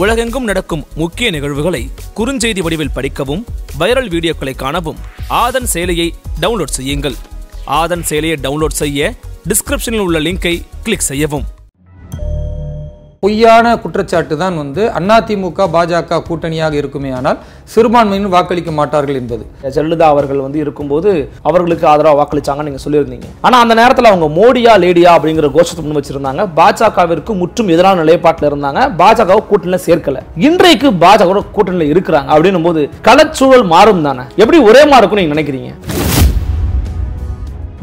உலகெங்கும் நடக்கும் முக்கிய நிகழ்வுகளை குறுஞ்செய்தி வடிவில் படிக்கவும் வைரல் வீடியோக்களை காணவும் ஆதன் செயலியை டவுன்லோட் செய்யுங்கள் ஆதன் செயலியை டவுன்லோட் செய்ய டிஸ்கிரிப்ஷனில் உள்ள லிங்கை கிளிக் செய்யவும் பொய்யான குற்றச்சாட்டு தான் வந்து அதிமுக பாஜக கூட்டணியாக இருக்குமே ஆனால் சிறுபான்மையினர் வாக்களிக்க மாட்டார்கள் என்பது ஜெயலலிதா அவர்கள் வந்து இருக்கும்போது அவர்களுக்கு ஆதரவாக வாக்களிச்சாங்கன்னு நீங்கள் சொல்லியிருந்தீங்க ஆனால் அந்த நேரத்தில் அவங்க மோடியா லேடியா அப்படிங்கிற கோஷத்தை முன் வச்சிருந்தாங்க பாஜகவிற்கு முற்றும் எதிரான நிலைப்பாட்டில் இருந்தாங்க பாஜக கூட்டணியில் சேர்க்கல இன்றைக்கு பாஜக கூட்டணியில் இருக்கிறாங்க அப்படின்னும் போது களச்சூழல் மாறும் தானே எப்படி ஒரே மாதிரி இருக்கும்னு நீங்கள் நினைக்கிறீங்க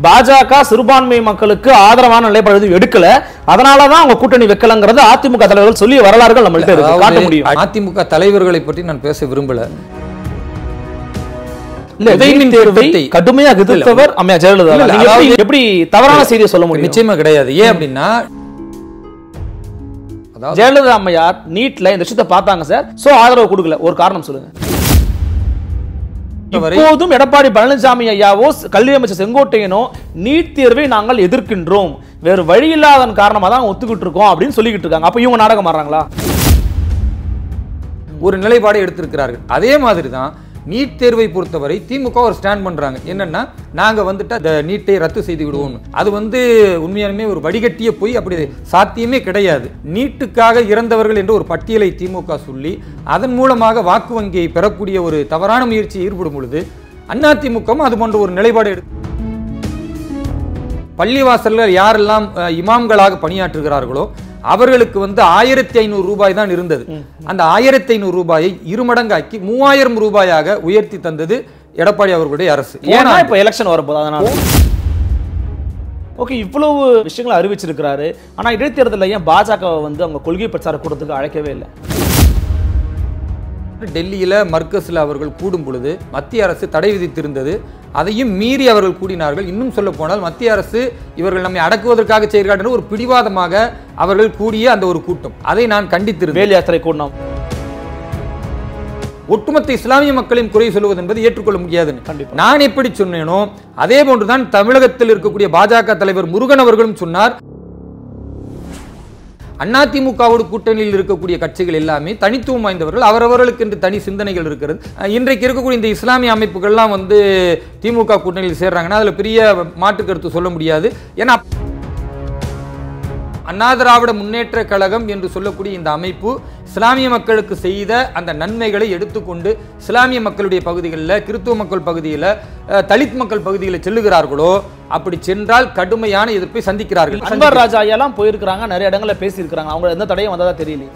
பாஜக சிறுபான்மை மக்களுக்கு ஆதரவான நிலைப்பாடு எடுக்கல அதனாலதான் அவங்க கூட்டணி வைக்கலங்கிறது அதிமுக தலைவர்கள் சொல்லி வரலாறுகள் நம்மள்கிட்ட காட்ட முடியும் அதிமுக தலைவர்களை பற்றி நான் பேச விரும்பல கடுமையா எதிர்த்தவர் அம்மையா ஜெயலலிதா எப்படி தவறான செய்தியை சொல்ல முடியும் நிச்சயமா கிடையாது ஏன் அப்படின்னா ஜெயலலிதா அம்மையார் நீட்ல இந்த விஷயத்தை பார்த்தாங்க சார் சோ ஆதரவு கொடுக்கல ஒரு காரணம் சொல்லுங்க இப்போதும் எடப்பாடி பழனிசாமி ஐயாவோ கல்வி அமைச்சர் செங்கோட்டையனோ நீட் தேர்வை நாங்கள் எதிர்க்கின்றோம் வேறு வழி இல்லாத காரணமாக தான் ஒத்துக்கிட்டு இருக்கோம் அப்படின்னு சொல்லிக்கிட்டு இருக்காங்க அப்போ இவங்க நாடகம் மாறாங்களா ஒரு நிலைப்பாடு எடுத்திருக்கிறார்கள் அதே மாதிரி தான் நீட் தேர்வை பொறுத்தவரை திமுக ஒரு ஸ்டாண்ட் பண்ணுறாங்க என்னென்னா நாங்கள் வந்துட்டு அந்த நீட்டை ரத்து செய்து விடுவோம்னு அது வந்து உண்மையாலுமே ஒரு வடிகட்டிய போய் அப்படி சாத்தியமே கிடையாது நீட்டுக்காக இறந்தவர்கள் என்று ஒரு பட்டியலை திமுக சொல்லி அதன் மூலமாக வாக்கு வங்கியை பெறக்கூடிய ஒரு தவறான முயற்சி ஈடுபடும் பொழுது அதிமுகவும் அது போன்ற ஒரு நிலைப்பாடு எடுத்து பள்ளிவாசல்கள் யாரெல்லாம் இமாம்களாக பணியாற்றுகிறார்களோ அவர்களுக்கு வந்து ஆயிரத்தி ஐநூறு ரூபாய் தான் இருந்தது அந்த ஆயிரத்தி ஐநூறு ரூபாயை இருமடங்காக்கி மூவாயிரம் ரூபாயாக உயர்த்தி தந்தது எடப்பாடி அவர்களுடைய அரசு ஏன்னா இப்போ எலெக்ஷன் வரப்போது அதனால ஓகே இவ்வளவு விஷயங்களை அறிவிச்சிருக்கிறாரு ஆனால் இடைத்தேர்தலில் ஏன் பாஜக வந்து அவங்க கொள்கை பிரச்சார கூட்டத்துக்கு அழைக்கவே இல்லை டெல்லியில் மர்க்கஸில் அவர்கள் கூடும் பொழுது மத்திய அரசு தடை விதித்திருந்தது அதையும் மீறி அவர்கள் கூடினார்கள் இன்னும் சொல்ல போனால் மத்திய அரசு இவர்கள் நம்மை அடக்குவதற்காக செய்கிறார்கள் ஒரு பிடிவாதமாக அவர்கள் கூடிய அந்த ஒரு கூட்டம் அதை நான் கண்டித்திரு வேல் யாத்திரை கூட்டம் ஒட்டுமொத்த இஸ்லாமிய மக்களின் குறை சொல்வது என்பது ஏற்றுக்கொள்ள முடியாது நான் எப்படி சொன்னேனோ அதே போன்றுதான் தமிழகத்தில் இருக்கக்கூடிய பாஜக தலைவர் முருகன் அவர்களும் சொன்னார் அதிமுகவோடு கூட்டணியில் இருக்கக்கூடிய கட்சிகள் எல்லாமே தனித்துவம் வாய்ந்தவர்கள் அவரவர்களுக்கு என்று தனி சிந்தனைகள் இருக்கிறது இன்றைக்கு இருக்கக்கூடிய இந்த இஸ்லாமிய அமைப்புகள்லாம் வந்து திமுக கூட்டணியில் சேர்றாங்கன்னா அதில் பெரிய மாற்று கருத்து சொல்ல முடியாது ஏன்னா அண்ணா திராவிட முன்னேற்ற கழகம் என்று சொல்லக்கூடிய இந்த அமைப்பு இஸ்லாமிய மக்களுக்கு செய்த அந்த நன்மைகளை எடுத்துக்கொண்டு இஸ்லாமிய மக்களுடைய பகுதிகளில் கிறித்துவ மக்கள் பகுதியில் தலித் மக்கள் பகுதியில் செல்லுகிறார்களோ அப்படி சென்றால் கடுமையான எதிர்ப்பை சந்திக்கிறார்கள் அன்பர் ராஜா ஐயாலாம் போயிருக்கிறாங்க நிறைய இடங்களில் பேசியிருக்கிறாங்க அவங்க எந்த தடையும் வந்ததா தெரியல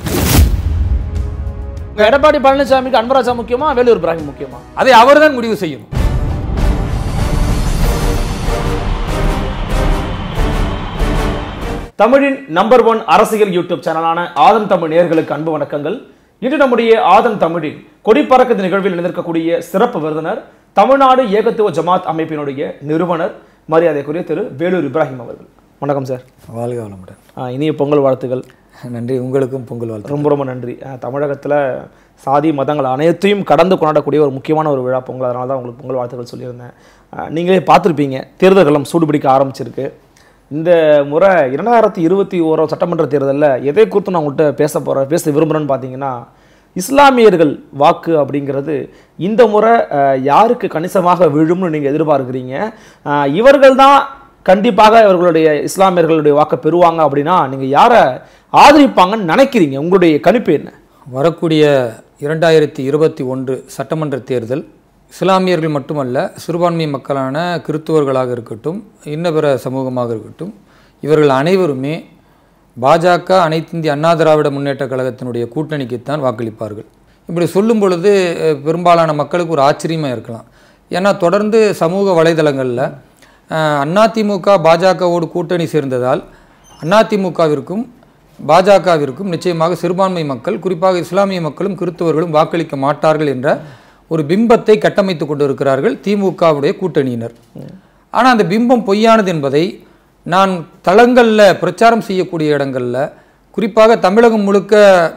எடப்பாடி பழனிசாமிக்கு அன்பராஜா முக்கியமா வேலூர் பிராமி முக்கியமா அதை அவர்தான் முடிவு செய்யணும் தமிழின் நம்பர் ஒன் அரசியல் யூடியூப் சேனலான ஆதம் தமிழ் நேர்களுக்கு அன்பு வணக்கங்கள் இன்று நம்முடைய ஆதம் தமிழின் கொடிப்பறக்கத்தின் நிகழ்வில் நடந்திருக்கக்கூடிய சிறப்பு விருந்தினர் தமிழ்நாடு ஏகத்துவ ஜமாத் அமைப்பினுடைய நிறுவனர் மரியாதைக்குரிய திரு வேலூர் இப்ராஹிம் அவர்கள் வணக்கம் சார் வாழ்க வளமுடன் இனிய பொங்கல் வாழ்த்துக்கள் நன்றி உங்களுக்கும் பொங்கல் வாழ்த்து ரொம்ப ரொம்ப நன்றி தமிழகத்தில் சாதி மதங்கள் அனைத்தையும் கடந்து கொண்டாடக்கூடிய ஒரு முக்கியமான ஒரு விழா பொங்கல் அதனால தான் உங்களுக்கு பொங்கல் வாழ்த்துக்கள் சொல்லியிருந்தேன் நீங்களே பார்த்துருப்பீங்க தேர்தல்களம் சூடுபிடிக்க ஆரம்பிச்சிருக்கு இந்த முறை இரண்டாயிரத்தி இருபத்தி ஓரோ சட்டமன்ற தேர்தலில் எதை குறித்து நான் உங்கள்கிட்ட பேச போகிறேன் பேச விரும்புகிறேன்னு பார்த்தீங்கன்னா இஸ்லாமியர்கள் வாக்கு அப்படிங்கிறது இந்த முறை யாருக்கு கணிசமாக விழும்னு நீங்கள் எதிர்பார்க்குறீங்க இவர்கள் தான் கண்டிப்பாக இவர்களுடைய இஸ்லாமியர்களுடைய வாக்கை பெறுவாங்க அப்படின்னா நீங்கள் யாரை ஆதரிப்பாங்கன்னு நினைக்கிறீங்க உங்களுடைய கணிப்பு என்ன வரக்கூடிய இரண்டாயிரத்தி இருபத்தி ஒன்று சட்டமன்ற தேர்தல் இஸ்லாமியர்கள் மட்டுமல்ல சிறுபான்மை மக்களான கிறித்துவர்களாக இருக்கட்டும் இன்ன பிற சமூகமாக இருக்கட்டும் இவர்கள் அனைவருமே பாஜக அனைத்திந்திய அண்ணா திராவிட முன்னேற்ற கழகத்தினுடைய கூட்டணிக்குத்தான் வாக்களிப்பார்கள் இப்படி சொல்லும் பொழுது பெரும்பாலான மக்களுக்கு ஒரு ஆச்சரியமாக இருக்கலாம் ஏன்னா தொடர்ந்து சமூக வலைதளங்களில் அதிமுக பாஜகவோடு கூட்டணி சேர்ந்ததால் அதிமுகவிற்கும் பாஜகவிற்கும் நிச்சயமாக சிறுபான்மை மக்கள் குறிப்பாக இஸ்லாமிய மக்களும் கிறிஸ்தவர்களும் வாக்களிக்க மாட்டார்கள் என்ற ஒரு பிம்பத்தை கட்டமைத்து கொண்டிருக்கிறார்கள் திமுகவுடைய கூட்டணியினர் ஆனால் அந்த பிம்பம் பொய்யானது என்பதை நான் தளங்களில் பிரச்சாரம் செய்யக்கூடிய இடங்களில் குறிப்பாக தமிழகம் முழுக்க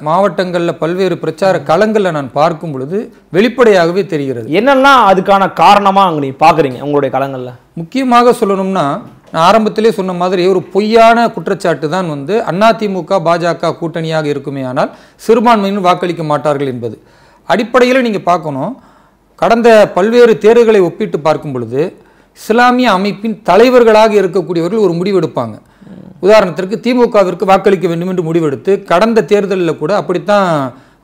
மாவட்டங்களில் பல்வேறு பிரச்சார களங்களில் நான் பார்க்கும் பொழுது வெளிப்படையாகவே தெரிகிறது என்னெல்லாம் அதுக்கான காரணமாக அங்கே நீ பார்க்குறீங்க உங்களுடைய களங்களில் முக்கியமாக சொல்லணும்னா நான் ஆரம்பத்திலே சொன்ன மாதிரி ஒரு பொய்யான குற்றச்சாட்டு தான் வந்து அதிமுக பாஜக கூட்டணியாக இருக்குமே ஆனால் சிறுபான்மையினர் வாக்களிக்க மாட்டார்கள் என்பது அடிப்படையில் நீங்கள் பார்க்கணும் கடந்த பல்வேறு தேர்வுகளை ஒப்பிட்டு பார்க்கும் பொழுது இஸ்லாமிய அமைப்பின் தலைவர்களாக இருக்கக்கூடியவர்கள் ஒரு முடிவெடுப்பாங்க உதாரணத்திற்கு திமுகவிற்கு வாக்களிக்க வேண்டும் என்று முடிவெடுத்து கடந்த தேர்தலில் கூட அப்படித்தான்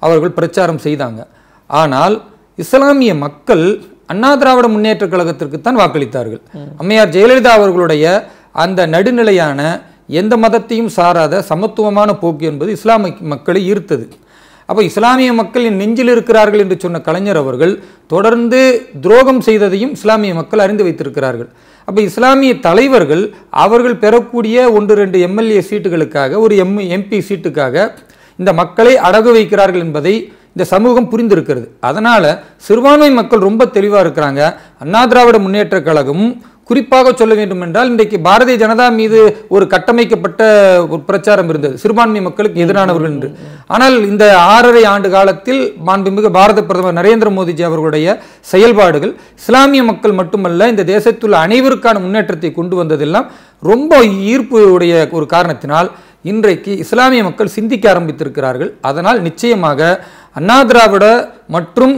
அவர்கள் பிரச்சாரம் செய்தாங்க ஆனால் இஸ்லாமிய மக்கள் அண்ணா திராவிட முன்னேற்ற கழகத்திற்கு தான் வாக்களித்தார்கள் அம்மையார் ஜெயலலிதா அவர்களுடைய அந்த நடுநிலையான எந்த மதத்தையும் சாராத சமத்துவமான போக்கு என்பது இஸ்லாமிய மக்களை ஈர்த்தது அப்போ இஸ்லாமிய மக்களின் நெஞ்சில் இருக்கிறார்கள் என்று சொன்ன கலைஞர் அவர்கள் தொடர்ந்து துரோகம் செய்ததையும் இஸ்லாமிய மக்கள் அறிந்து வைத்திருக்கிறார்கள் அப்போ இஸ்லாமிய தலைவர்கள் அவர்கள் பெறக்கூடிய ஒன்று ரெண்டு எம்எல்ஏ சீட்டுகளுக்காக ஒரு எம் எம்பி சீட்டுக்காக இந்த மக்களை அடகு வைக்கிறார்கள் என்பதை இந்த சமூகம் புரிந்திருக்கிறது அதனால் சிறுபான்மை மக்கள் ரொம்ப தெளிவாக இருக்கிறாங்க அண்ணா திராவிட முன்னேற்ற கழகமும் குறிப்பாக சொல்ல வேண்டும் என்றால் இன்றைக்கு பாரதிய ஜனதா மீது ஒரு கட்டமைக்கப்பட்ட ஒரு பிரச்சாரம் இருந்தது சிறுபான்மை மக்களுக்கு எதிரானவர்கள் என்று ஆனால் இந்த ஆறரை ஆண்டு காலத்தில் மாண்புமிகு பாரத பிரதமர் நரேந்திர மோடிஜி அவர்களுடைய செயல்பாடுகள் இஸ்லாமிய மக்கள் மட்டுமல்ல இந்த தேசத்துள்ள அனைவருக்கான முன்னேற்றத்தை கொண்டு வந்ததெல்லாம் ரொம்ப ஈர்ப்பு உடைய ஒரு காரணத்தினால் இன்றைக்கு இஸ்லாமிய மக்கள் சிந்திக்க ஆரம்பித்திருக்கிறார்கள் அதனால் நிச்சயமாக அண்ணா திராவிட மற்றும்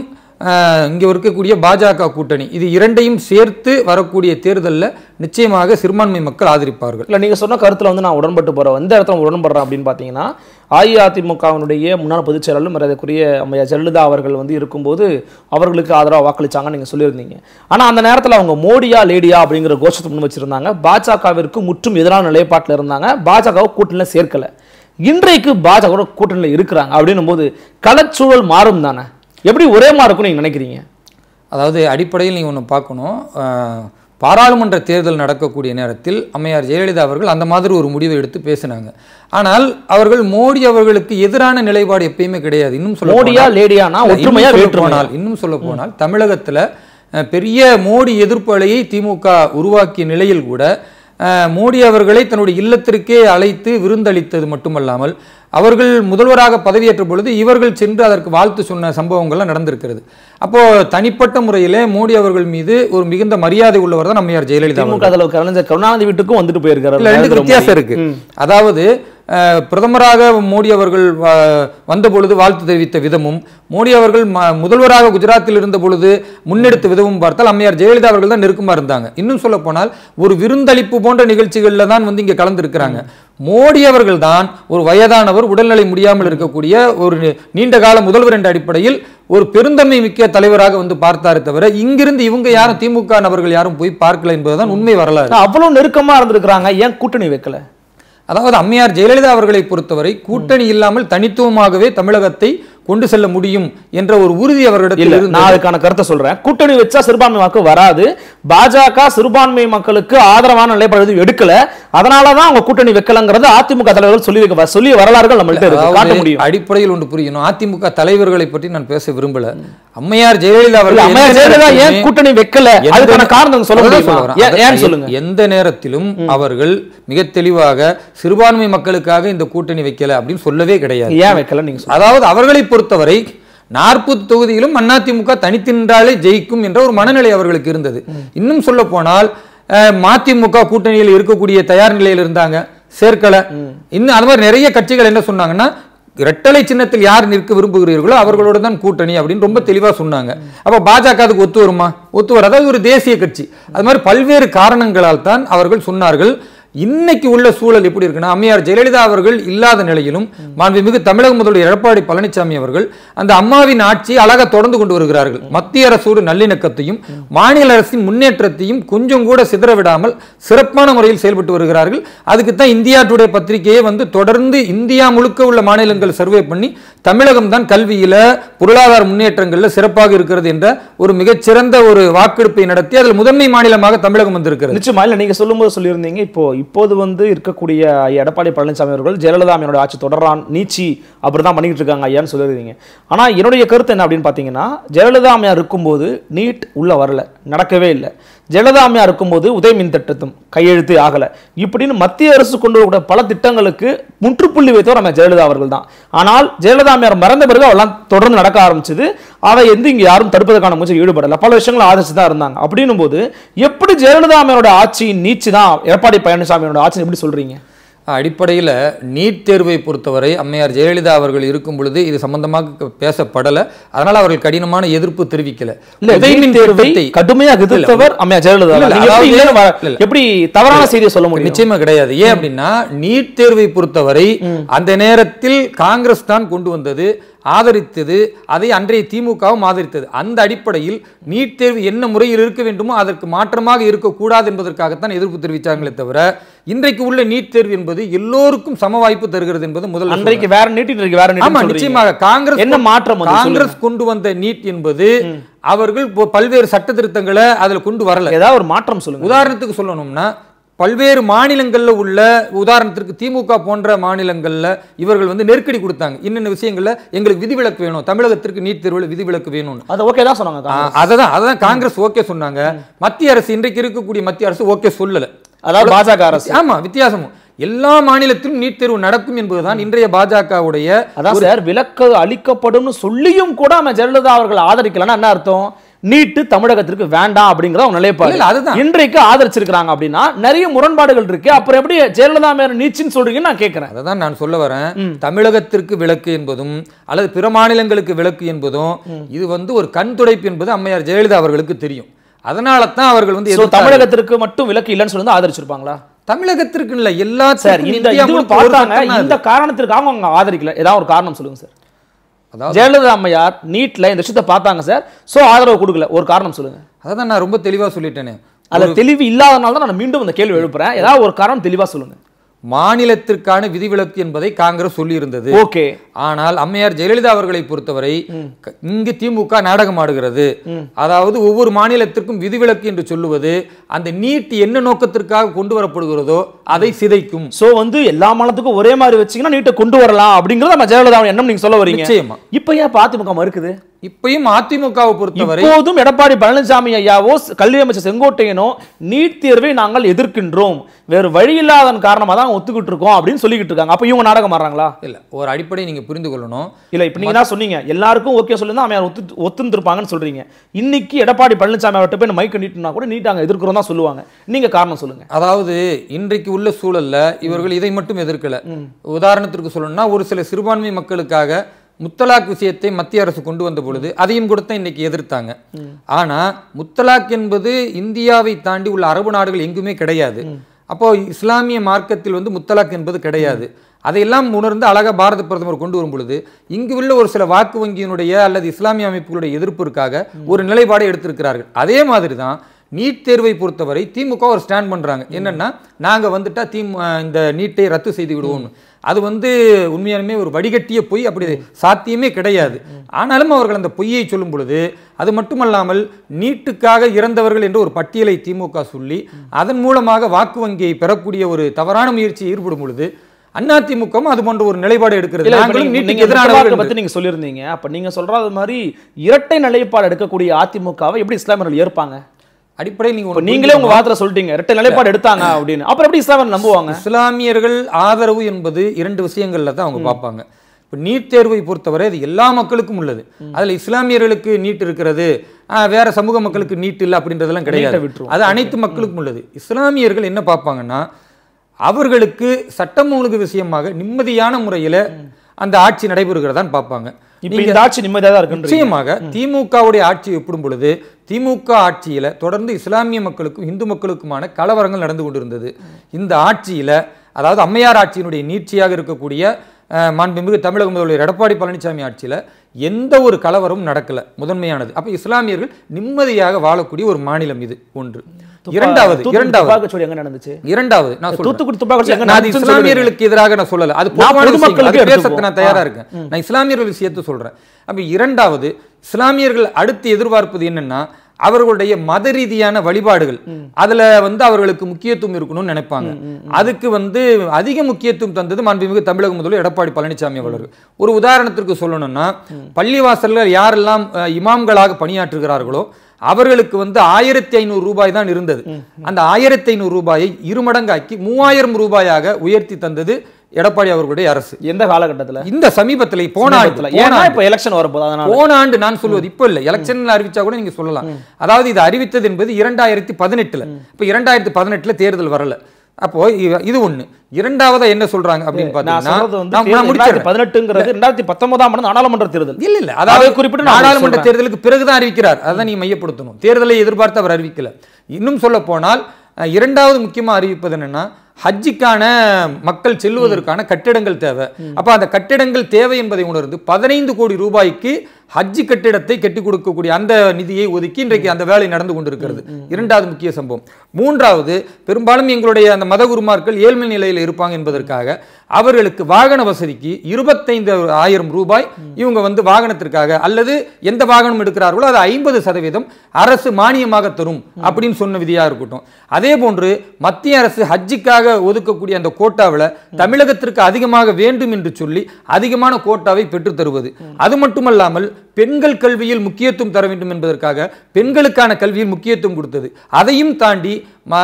இங்கே இருக்கக்கூடிய பாஜக கூட்டணி இது இரண்டையும் சேர்த்து வரக்கூடிய தேர்தலில் நிச்சயமாக சிறுபான்மை மக்கள் ஆதரிப்பார்கள் இல்லை நீங்கள் சொன்ன கருத்தில் வந்து நான் உடன்பட்டு போகிறேன் எந்த இடத்துல உடன்படுறேன் அப்படின்னு பார்த்தீங்கன்னா அஇஅதிமுகவினுடைய முன்னாள் பொதுச் செயலாளர் மரியாதைக்குரிய அம்மையா ஜெயலலிதா அவர்கள் வந்து இருக்கும்போது அவர்களுக்கு ஆதரவாக வாக்களிச்சாங்கன்னு நீங்கள் சொல்லியிருந்தீங்க ஆனால் அந்த நேரத்தில் அவங்க மோடியா லேடியா அப்படிங்கிற கோஷத்தை முன் வச்சுருந்தாங்க பாஜகவிற்கு முற்றும் எதிரான நிலைப்பாட்டில் இருந்தாங்க பாஜகவை கூட்டணியில் சேர்க்கலை இன்றைக்கு பாஜக கூட்டணியில் இருக்கிறாங்க அப்படின்னும் போது களச்சூழல் மாறும் தானே எப்படி ஒரே மாதிரி இருக்கும்னு நீங்கள் நினைக்கிறீங்க அதாவது அடிப்படையில் நீங்கள் ஒன்று பார்க்கணும் பாராளுமன்ற தேர்தல் நடக்கக்கூடிய நேரத்தில் அம்மையார் ஜெயலலிதா அவர்கள் அந்த மாதிரி ஒரு முடிவை எடுத்து பேசினாங்க ஆனால் அவர்கள் மோடி அவர்களுக்கு எதிரான நிலைப்பாடு எப்பயுமே கிடையாது இன்னும் சொல்ல மோடியா லேடியானா ஒற்றுமையா வேற்றுமானால் இன்னும் சொல்ல போனால் தமிழகத்தில் பெரிய மோடி எதிர்ப்பு அலையை திமுக உருவாக்கிய நிலையில் கூட மோடி அவர்களை தன்னுடைய இல்லத்திற்கே அழைத்து விருந்தளித்தது மட்டுமல்லாமல் அவர்கள் முதல்வராக பதவியேற்ற பொழுது இவர்கள் சென்று அதற்கு வாழ்த்து சொன்ன சம்பவங்கள்லாம் நடந்திருக்கிறது அப்போது தனிப்பட்ட முறையிலே மோடி அவர்கள் மீது ஒரு மிகுந்த மரியாதை உள்ளவர் தான் நம்மையார் ஜெயலலிதா கருணாநிதி வீட்டுக்கும் வந்துட்டு போயிருக்காரு வித்தியாசம் இருக்கு அதாவது பிரதமராக மோடி அவர்கள் வந்தபொழுது வாழ்த்து தெரிவித்த விதமும் மோடி அவர்கள் முதல்வராக குஜராத்தில் இருந்த பொழுது முன்னெடுத்த விதமும் பார்த்தால் அம்மையார் ஜெயலலிதா அவர்கள் தான் நெருக்கமாக இருந்தாங்க இன்னும் சொல்ல போனால் ஒரு விருந்தளிப்பு போன்ற நிகழ்ச்சிகளில் தான் வந்து இங்கே கலந்துருக்கிறாங்க மோடி அவர்கள் தான் ஒரு வயதானவர் உடல்நிலை முடியாமல் இருக்கக்கூடிய ஒரு நீண்ட கால முதல்வர் என்ற அடிப்படையில் ஒரு பெருந்தன்மை மிக்க தலைவராக வந்து பார்த்தாரு தவிர இங்கிருந்து இவங்க யாரும் திமுக நபர்கள் யாரும் போய் பார்க்கல என்பதுதான் உண்மை வரலாறு அவ்வளவு நெருக்கமா இருந்திருக்கிறாங்க ஏன் கூட்டணி வைக்கல அதாவது அம்மையார் ஜெயலலிதா அவர்களை பொறுத்தவரை கூட்டணி இல்லாமல் தனித்துவமாகவே தமிழகத்தை கொண்டு செல்ல முடியும் என்ற ஒரு உறுதி அவர்களிடத்தில் நான் அதுக்கான கருத்தை சொல்றேன் கூட்டணி வச்சா சிறுபான்மை வாக்கு வராது பாஜக சிறுபான்மை மக்களுக்கு ஆதரவான நிலைப்பாடு எடுக்கல அதனாலதான் அவங்க கூட்டணி வைக்கலங்கிறது அதிமுக தலைவர்கள் சொல்லி சொல்லிய வரலாறுகள் நம்மள்ட்ட அடிப்படையில் ஒன்று புரியணும் அதிமுக தலைவர்களை பற்றி நான் பேச விரும்பல அம்மையார் ஜெயலலிதா அவர்கள் அம்மையார் ஜெயலலிதா ஏன் கூட்டணி வைக்கல அதுக்கான காரணம் ஏன் சொல்லுங்க எந்த நேரத்திலும் அவர்கள் மிக தெளிவாக சிறுபான்மை மக்களுக்காக இந்த கூட்டணி வைக்கல அப்படின்னு சொல்லவே கிடையாது ஏன் வைக்கல நீங்க அதாவது அவர்களை பொறுத்தவரை நாற்பது தொகுதியிலும் அதிமுக தனித்தின்றாலே ஜெயிக்கும் என்ற ஒரு மனநிலை அவர்களுக்கு இருந்தது இன்னும் சொல்ல போனால் மதிமுக கூட்டணியில் இருக்கக்கூடிய தயார் நிலையில் இருந்தாங்க சேர்க்கல இன்னும் அது மாதிரி நிறைய கட்சிகள் என்ன சொன்னாங்கன்னா இரட்டலை சின்னத்தில் யார் நிற்க விரும்புகிறீர்களோ அவர்களோட தான் கூட்டணி அப்படின்னு ரொம்ப தெளிவாக சொன்னாங்க அப்போ பாஜக அதுக்கு ஒத்து வருமா ஒத்து வராது அது ஒரு தேசிய கட்சி அது மாதிரி பல்வேறு காரணங்களால் தான் அவர்கள் சொன்னார்கள் இன்னைக்கு உள்ள சூழல் எப்படி இருக்குன்னா அம்மையார் ஜெயலலிதா அவர்கள் இல்லாத நிலையிலும் மாண்புமிகு தமிழக முதல்வர் எடப்பாடி பழனிசாமி அவர்கள் அந்த அம்மாவின் ஆட்சியை அழகாக தொடர்ந்து கொண்டு வருகிறார்கள் மத்திய அரசோடு நல்லிணக்கத்தையும் மாநில அரசின் முன்னேற்றத்தையும் கொஞ்சம் கூட சிதறவிடாமல் சிறப்பான முறையில் செயல்பட்டு வருகிறார்கள் அதுக்குத்தான் இந்தியா டுடே பத்திரிகையே வந்து தொடர்ந்து இந்தியா முழுக்க உள்ள மாநிலங்கள் சர்வே பண்ணி தமிழகம் தான் கல்வியில் பொருளாதார முன்னேற்றங்களில் சிறப்பாக இருக்கிறது என்ற ஒரு மிகச்சிறந்த ஒரு வாக்கெடுப்பை நடத்தி அதில் முதன்மை மாநிலமாக தமிழகம் வந்திருக்கிறது நிச்சயமா இல்லை நீங்கள் சொல்லும்போது சொல்லியிருந்தீங்க இப்போ இப்போது வந்து இருக்கக்கூடிய எடப்பாடி பழனிசாமி அவர்கள் ஜெயலலிதா என்னோட ஆட்சி தொடரான் நீச்சி அப்படி தான் பண்ணிக்கிட்டு இருக்காங்க ஐயான்னு சொல்லியிருந்தீங்க ஆனால் என்னுடைய கருத்து என்ன அப்படின்னு பார்த்தீங்கன்னா ஜெயலலிதா அம்மையார் இருக்கும்போது நீட் உள்ளே வரல நடக்கவே இல்லை ஜலதாமியா இருக்கும்போது உதய மின் திட்டத்தும் கையெழுத்து ஆகலை இப்படின்னு மத்திய அரசு கொண்டு வரக்கூடிய பல திட்டங்களுக்கு முற்றுப்புள்ளி வைத்தவர் நம்ம ஜெயலலிதா அவர்கள் தான் ஆனால் ஜெயலலிதாமியார் மறந்த பிறகு அவெல்லாம் தொடர்ந்து நடக்க ஆரம்பிச்சது அதை வந்து இங்கே யாரும் தடுப்பதற்கான முயற்சி ஈடுபடலை பல விஷயங்கள் ஆதரிச்சு தான் இருந்தாங்க அப்படின்னும் போது எப்படி ஜெயலலிதாமியாரோட ஆட்சியின் நீச்சு தான் எடப்பாடி பழனிசாமியோட ஆட்சி எப்படி சொல்கிறீங்க அடிப்படையில் நீட் தேர்வை பொறுத்தவரை அம்மையார் ஜெயலலிதா அவர்கள் இருக்கும் பொழுது இது சம்பந்தமாக பேசப்படலை அதனால் அவர்கள் கடினமான எதிர்ப்பு தெரிவிக்கல கடுமையாக எதிர்த்தவர் அம்மையார் ஜெயலலிதா எப்படி தவறான செய்தியை சொல்ல முடியும் நிச்சயமா கிடையாது ஏன் அப்படின்னா நீட் தேர்வை பொறுத்தவரை அந்த நேரத்தில் காங்கிரஸ் தான் கொண்டு வந்தது ஆதரித்தது அதை அன்றைய திமுகவும் ஆதரித்தது அந்த அடிப்படையில் நீட் தேர்வு என்ன முறையில் இருக்க வேண்டுமோ அதற்கு மாற்றமாக இருக்கக்கூடாது என்பதற்காகத்தான் எதிர்ப்பு தெரிவித்தாங்களே தவிர இன்றைக்கு உள்ள நீட் தேர்வு என்பது எல்லோருக்கும் சம வாய்ப்பு தருகிறது என்பது முதல் அன்றைக்கு வேற நீட் வேற ஆமா நிச்சயமாக காங்கிரஸ் என்ன மாற்றம் காங்கிரஸ் கொண்டு வந்த நீட் என்பது அவர்கள் பல்வேறு சட்ட திருத்தங்களை அதில் கொண்டு வரல ஏதாவது ஒரு மாற்றம் சொல்லுங்க உதாரணத்துக்கு சொல்லணும்னா பல்வேறு மாநிலங்களில் உள்ள உதாரணத்திற்கு திமுக போன்ற மாநிலங்களில் இவர்கள் வந்து நெருக்கடி கொடுத்தாங்க இன்னென்ன விஷயங்களில் எங்களுக்கு விதிவிலக்கு வேணும் தமிழகத்திற்கு நீட் தேர்வில் விதிவிலக்கு வேணும்னு அதை ஓகே தான் சொன்னாங்க அதை தான் அதை தான் காங்கிரஸ் ஓகே சொன்னாங்க மத்திய அரசு இன்றைக்கு இருக்கக்கூடிய மத்திய அரசு ஓகே சொல்லலை அதாவது பாஜக அரசு ஆமாம் வித்தியாசமும் எல்லா மாநிலத்திலும் நீட் தேர்வு நடக்கும் என்பதுதான் இன்றைய பாஜகவுடைய அதான் விலக்கு அளிக்கப்படும் சொல்லியும் கூட ஜெயலலிதா அவர்கள் ஆதரிக்கலன்னா என்ன அர்த்தம் நீட்டு தமிழகத்திற்கு வேண்டாம் அப்படிங்கிற அவங்க நிலைப்பாடு இன்றைக்கு ஆதரிச்சிருக்கிறாங்க அப்படின்னா நிறைய முரண்பாடுகள் இருக்கு அப்புறம் எப்படி ஜெயலலிதா மேல நீச்சுன்னு சொல்றீங்கன்னு நான் கேட்கறேன் அதான் நான் சொல்ல வரேன் தமிழகத்திற்கு விளக்கு என்பதும் அல்லது பிற மாநிலங்களுக்கு விளக்கு என்பதும் இது வந்து ஒரு கண் துடைப்பு என்பது அம்மையார் ஜெயலலிதா அவர்களுக்கு தெரியும் அதனால தான் அவர்கள் வந்து தமிழகத்திற்கு மட்டும் விளக்கு இல்லைன்னு சொல்லி ஆதரிச்சிருப்பாங்களா தமிழகத்திற்கு இல்லை எல்லா சார் இந்த காரணத்திற்காக அவங்க ஆதரிக்கல ஏதாவது ஒரு காரணம் சொல்லுங்க சார் ஜெயலலிதா அம்மையார் நீட்டில் இந்த விஷயத்தை பார்த்தாங்க சார் ஸோ ஆதரவு கொடுக்கல ஒரு காரணம் சொல்லுங்கள் அதான் நான் ரொம்ப தெளிவாக சொல்லிட்டேன் அதில் தெளிவு இல்லாதனால தான் நான் மீண்டும் அந்த கேள்வி எழுப்புறேன் ஏதாவது ஒரு காரணம் தெளிவாக சொல்லுங்கள் மாநிலத்திற்கான விதிவிலக்கு என்பதை காங்கிரஸ் சொல்லியிருந்தது ஓகே ஆனால் அம்மையார் ஜெயலலிதா அவர்களை பொறுத்தவரை இங்கு திமுக நாடகம் ஆடுகிறது அதாவது ஒவ்வொரு மாநிலத்திற்கும் விதிவிலக்கு என்று சொல்லுவது அந்த நீட் என்ன நோக்கத்திற்காக கொண்டு வரப்படுகிறதோ அதை சிதைக்கும் சோ வந்து எல்லா மாநிலத்துக்கும் ஒரே மாதிரி வச்சீங்கன்னா நீட்டை கொண்டு வரலாம் அப்படிங்கறத நம்ம ஜெயலலிதா எண்ணம் நீங்க சொல்ல வரீங்க இப்ப ஏன் அதிமுக மறுக்குது இப்பையும் அதிமுகவை பொறுத்தவரை இப்போதும் எடப்பாடி பழனிசாமி ஐயாவோ கல்வி அமைச்சர் செங்கோட்டையனோ நீட் தேர்வை நாங்கள் எதிர்க்கின்றோம் வேறு வழி இல்லாத காரணமாக தான் ஒத்துக்கிட்டு இருக்கோம் அப்படின்னு சொல்லிக்கிட்டு இருக்காங்க அப்போ இவங்க நாடகம் மாறாங்களா இல்லை ஒரு அடிப்படையை நீங்கள் புரிந்து கொள்ளணும் இல்லை இப்போ நீங்கள் தான் சொன்னீங்க எல்லாருக்கும் ஓகே தான் அவன் ஒத்து ஒத்துந்துருப்பாங்கன்னு சொல்கிறீங்க இன்னைக்கு எடப்பாடி பழனிசாமி அவர்கிட்ட போய் மைக் நீட்டுனா கூட நீட் நாங்கள் எதிர்க்கிறோம் தான் சொல்லுவாங்க நீங்கள் காரணம் சொல்லுங்கள் அதாவது இன்றைக்கு உள்ள சூழலில் இவர்கள் இதை மட்டும் எதிர்க்கலை உதாரணத்திற்கு சொல்லணும்னா ஒரு சில சிறுபான்மை மக்களுக்காக முத்தலாக் விஷயத்தை மத்திய அரசு கொண்டு வந்த பொழுது அதையும் கூட தான் இன்னைக்கு எதிர்த்தாங்க ஆனால் முத்தலாக் என்பது இந்தியாவை தாண்டி உள்ள அரபு நாடுகள் எங்குமே கிடையாது அப்போ இஸ்லாமிய மார்க்கத்தில் வந்து முத்தலாக் என்பது கிடையாது அதையெல்லாம் உணர்ந்து அழகாக பாரத பிரதமர் கொண்டு வரும் பொழுது இங்கு உள்ள ஒரு சில வாக்கு வங்கியினுடைய அல்லது இஸ்லாமிய அமைப்புகளுடைய எதிர்ப்பிற்காக ஒரு நிலைப்பாடை எடுத்திருக்கிறார்கள் அதே மாதிரி தான் நீட் தேர்வை பொறுத்தவரை திமுக ஒரு ஸ்டாண்ட் பண்ணுறாங்க என்னென்னா நாங்கள் வந்துட்டால் திமு இந்த நீட்டை ரத்து செய்து விடுவோம்னு அது வந்து உண்மையாலுமே ஒரு வடிகட்டிய பொய் அப்படி சாத்தியமே கிடையாது ஆனாலும் அவர்கள் அந்த பொய்யை சொல்லும் பொழுது அது மட்டுமல்லாமல் நீட்டுக்காக இறந்தவர்கள் என்று ஒரு பட்டியலை திமுக சொல்லி அதன் மூலமாக வாக்கு வங்கியை பெறக்கூடிய ஒரு தவறான முயற்சி ஈடுபடும் பொழுது அதிமுகவும் அது போன்ற ஒரு நிலைப்பாடு எடுக்கிறது நீட்டுக்கு எதிரானவர்கள் பற்றி நீங்கள் சொல்லியிருந்தீங்க அப்போ நீங்கள் சொல்கிறது மாதிரி இரட்டை நிலைப்பாடு எடுக்கக்கூடிய அதிமுகவை எப்படி இஸ்லாமியர்கள் ஏற்பாங்க அடிப்படையில் நீங்க நீங்களே உங்க வார்த்தை சொல்லிட்டீங்க இரட்டை நிலைப்பாடு எடுத்தாங்க அப்படின்னு அப்புறம் எப்படி இஸ்லாமியர் நம்புவாங்க இஸ்லாமியர்கள் ஆதரவு என்பது இரண்டு விஷயங்கள்ல தான் அவங்க பார்ப்பாங்க இப்போ நீட் தேர்வை பொறுத்தவரை அது எல்லா மக்களுக்கும் உள்ளது அதில் இஸ்லாமியர்களுக்கு நீட் இருக்கிறது வேற சமூக மக்களுக்கு நீட் இல்லை அப்படின்றதெல்லாம் கிடையாது அது அனைத்து மக்களுக்கும் உள்ளது இஸ்லாமியர்கள் என்ன பார்ப்பாங்கன்னா அவர்களுக்கு சட்டம் ஒழுங்கு விஷயமாக நிம்மதியான முறையில் அந்த ஆட்சி நடைபெறுகிறதான் பார்ப்பாங்க இந்த ஆட்சி நிம்மதியாக இருக்கு நிச்சயமாக திமுகவுடைய ஆட்சியை ஒப்பிடும் பொழுது திமுக ஆட்சியில் தொடர்ந்து இஸ்லாமிய மக்களுக்கும் இந்து மக்களுக்குமான கலவரங்கள் நடந்து கொண்டிருந்தது இந்த ஆட்சியில் அதாவது அம்மையார் ஆட்சியினுடைய நீட்சியாக இருக்கக்கூடிய மாண்புமிகு தமிழக முதல்வர் எடப்பாடி பழனிசாமி ஆட்சியில் எந்த ஒரு கலவரமும் நடக்கலை முதன்மையானது அப்போ இஸ்லாமியர்கள் நிம்மதியாக வாழக்கூடிய ஒரு மாநிலம் இது ஒன்று இரண்டாவது இஸ்லாமியர்களுக்கு எதிராக நான் அது நான் தயாரா இருக்கேன் நான் இஸ்லாமியர்கள் சேர்த்து சொல்றேன் அப்ப இரண்டாவது இஸ்லாமியர்கள் அடுத்து எதிர்பார்ப்பது என்னன்னா அவர்களுடைய மத ரீதியான வழிபாடுகள் அதுல வந்து அவர்களுக்கு முக்கியத்துவம் இருக்கணும்னு நினைப்பாங்க அதுக்கு வந்து அதிக முக்கியத்துவம் தந்தது மாண்புமிகு தமிழக முதல்வர் எடப்பாடி பழனிசாமி அவர்கள் ஒரு உதாரணத்திற்கு சொல்லணும்னா பள்ளிவாசல்கள் யாரெல்லாம் இமாம்களாக பணியாற்றுகிறார்களோ அவர்களுக்கு வந்து ஆயிரத்தி ஐநூறு ரூபாய் தான் இருந்தது அந்த ஆயிரத்தி ஐநூறு ரூபாயை இருமடங்காக்கி மூவாயிரம் ரூபாயாக உயர்த்தி தந்தது எடப்பாடி அவர்களுடைய அரசு எந்த காலகட்டத்தில் இந்த சமீபத்தில் போன ஆண்டு ஏன்னா இப்போ எலெக்ஷன் வரப்போது போன ஆண்டு நான் சொல்வது இப்போ இல்லை எலெக்ஷன் அறிவிச்சா கூட நீங்க சொல்லலாம் அதாவது இது அறிவித்தது என்பது இரண்டாயிரத்தி பதினெட்டுல இப்போ இரண்டாயிரத்தி பதினெட்டுல தேர்தல் வரல அப்போ இது ஒண்ணு இரண்டாவதா என்ன சொல்றாங்க அப்படின்னு பாத்தீங்கன்னா பதினெட்டுங்கிறது ரெண்டாயிரத்தி பத்தொன்பதாம் ஆண்டு நாடாளுமன்ற தேர்தல் இல்ல இல்ல அதாவது குறிப்பிட்ட நாடாளுமன்ற தேர்தலுக்கு பிறகுதான் அறிவிக்கிறார் அதான் நீ மையப்படுத்தணும் தேர்தலை எதிர்பார்த்து அவர் அறிவிக்கல இன்னும் சொல்ல போனால் இரண்டாவது முக்கியமாக அறிவிப்பது என்னன்னா ஹஜ்ஜிக்கான மக்கள் செல்வதற்கான கட்டிடங்கள் தேவை அப்போ அந்த கட்டிடங்கள் தேவை என்பதை உணர்ந்து பதினைந்து கோடி ரூபாய்க்கு ஹஜ்ஜி கட்டிடத்தை கட்டி கொடுக்கக்கூடிய அந்த நிதியை ஒதுக்கி இன்றைக்கு அந்த வேலை நடந்து கொண்டிருக்கிறது இரண்டாவது முக்கிய சம்பவம் மூன்றாவது பெரும்பாலும் எங்களுடைய அந்த மதகுருமார்கள் ஏழ்மை நிலையில் இருப்பாங்க என்பதற்காக அவர்களுக்கு வாகன வசதிக்கு இருபத்தைந்து ஆயிரம் ரூபாய் இவங்க வந்து வாகனத்திற்காக அல்லது எந்த வாகனம் எடுக்கிறார்களோ அது ஐம்பது சதவீதம் அரசு மானியமாக தரும் அப்படின்னு சொன்ன விதியாக இருக்கட்டும் அதே போன்று மத்திய அரசு ஹஜ்ஜிக்காக ஒதுக்கக்கூடிய அந்த கோட்டாவில் தமிழகத்திற்கு அதிகமாக வேண்டும் என்று சொல்லி அதிகமான கோட்டாவை பெற்றுத்தருவது அது மட்டுமல்லாமல் பெண்கள் கல்வியில் முக்கியத்துவம் தர வேண்டும் என்பதற்காக பெண்களுக்கான கல்வியில் முக்கியத்துவம் கொடுத்தது அதையும் தாண்டி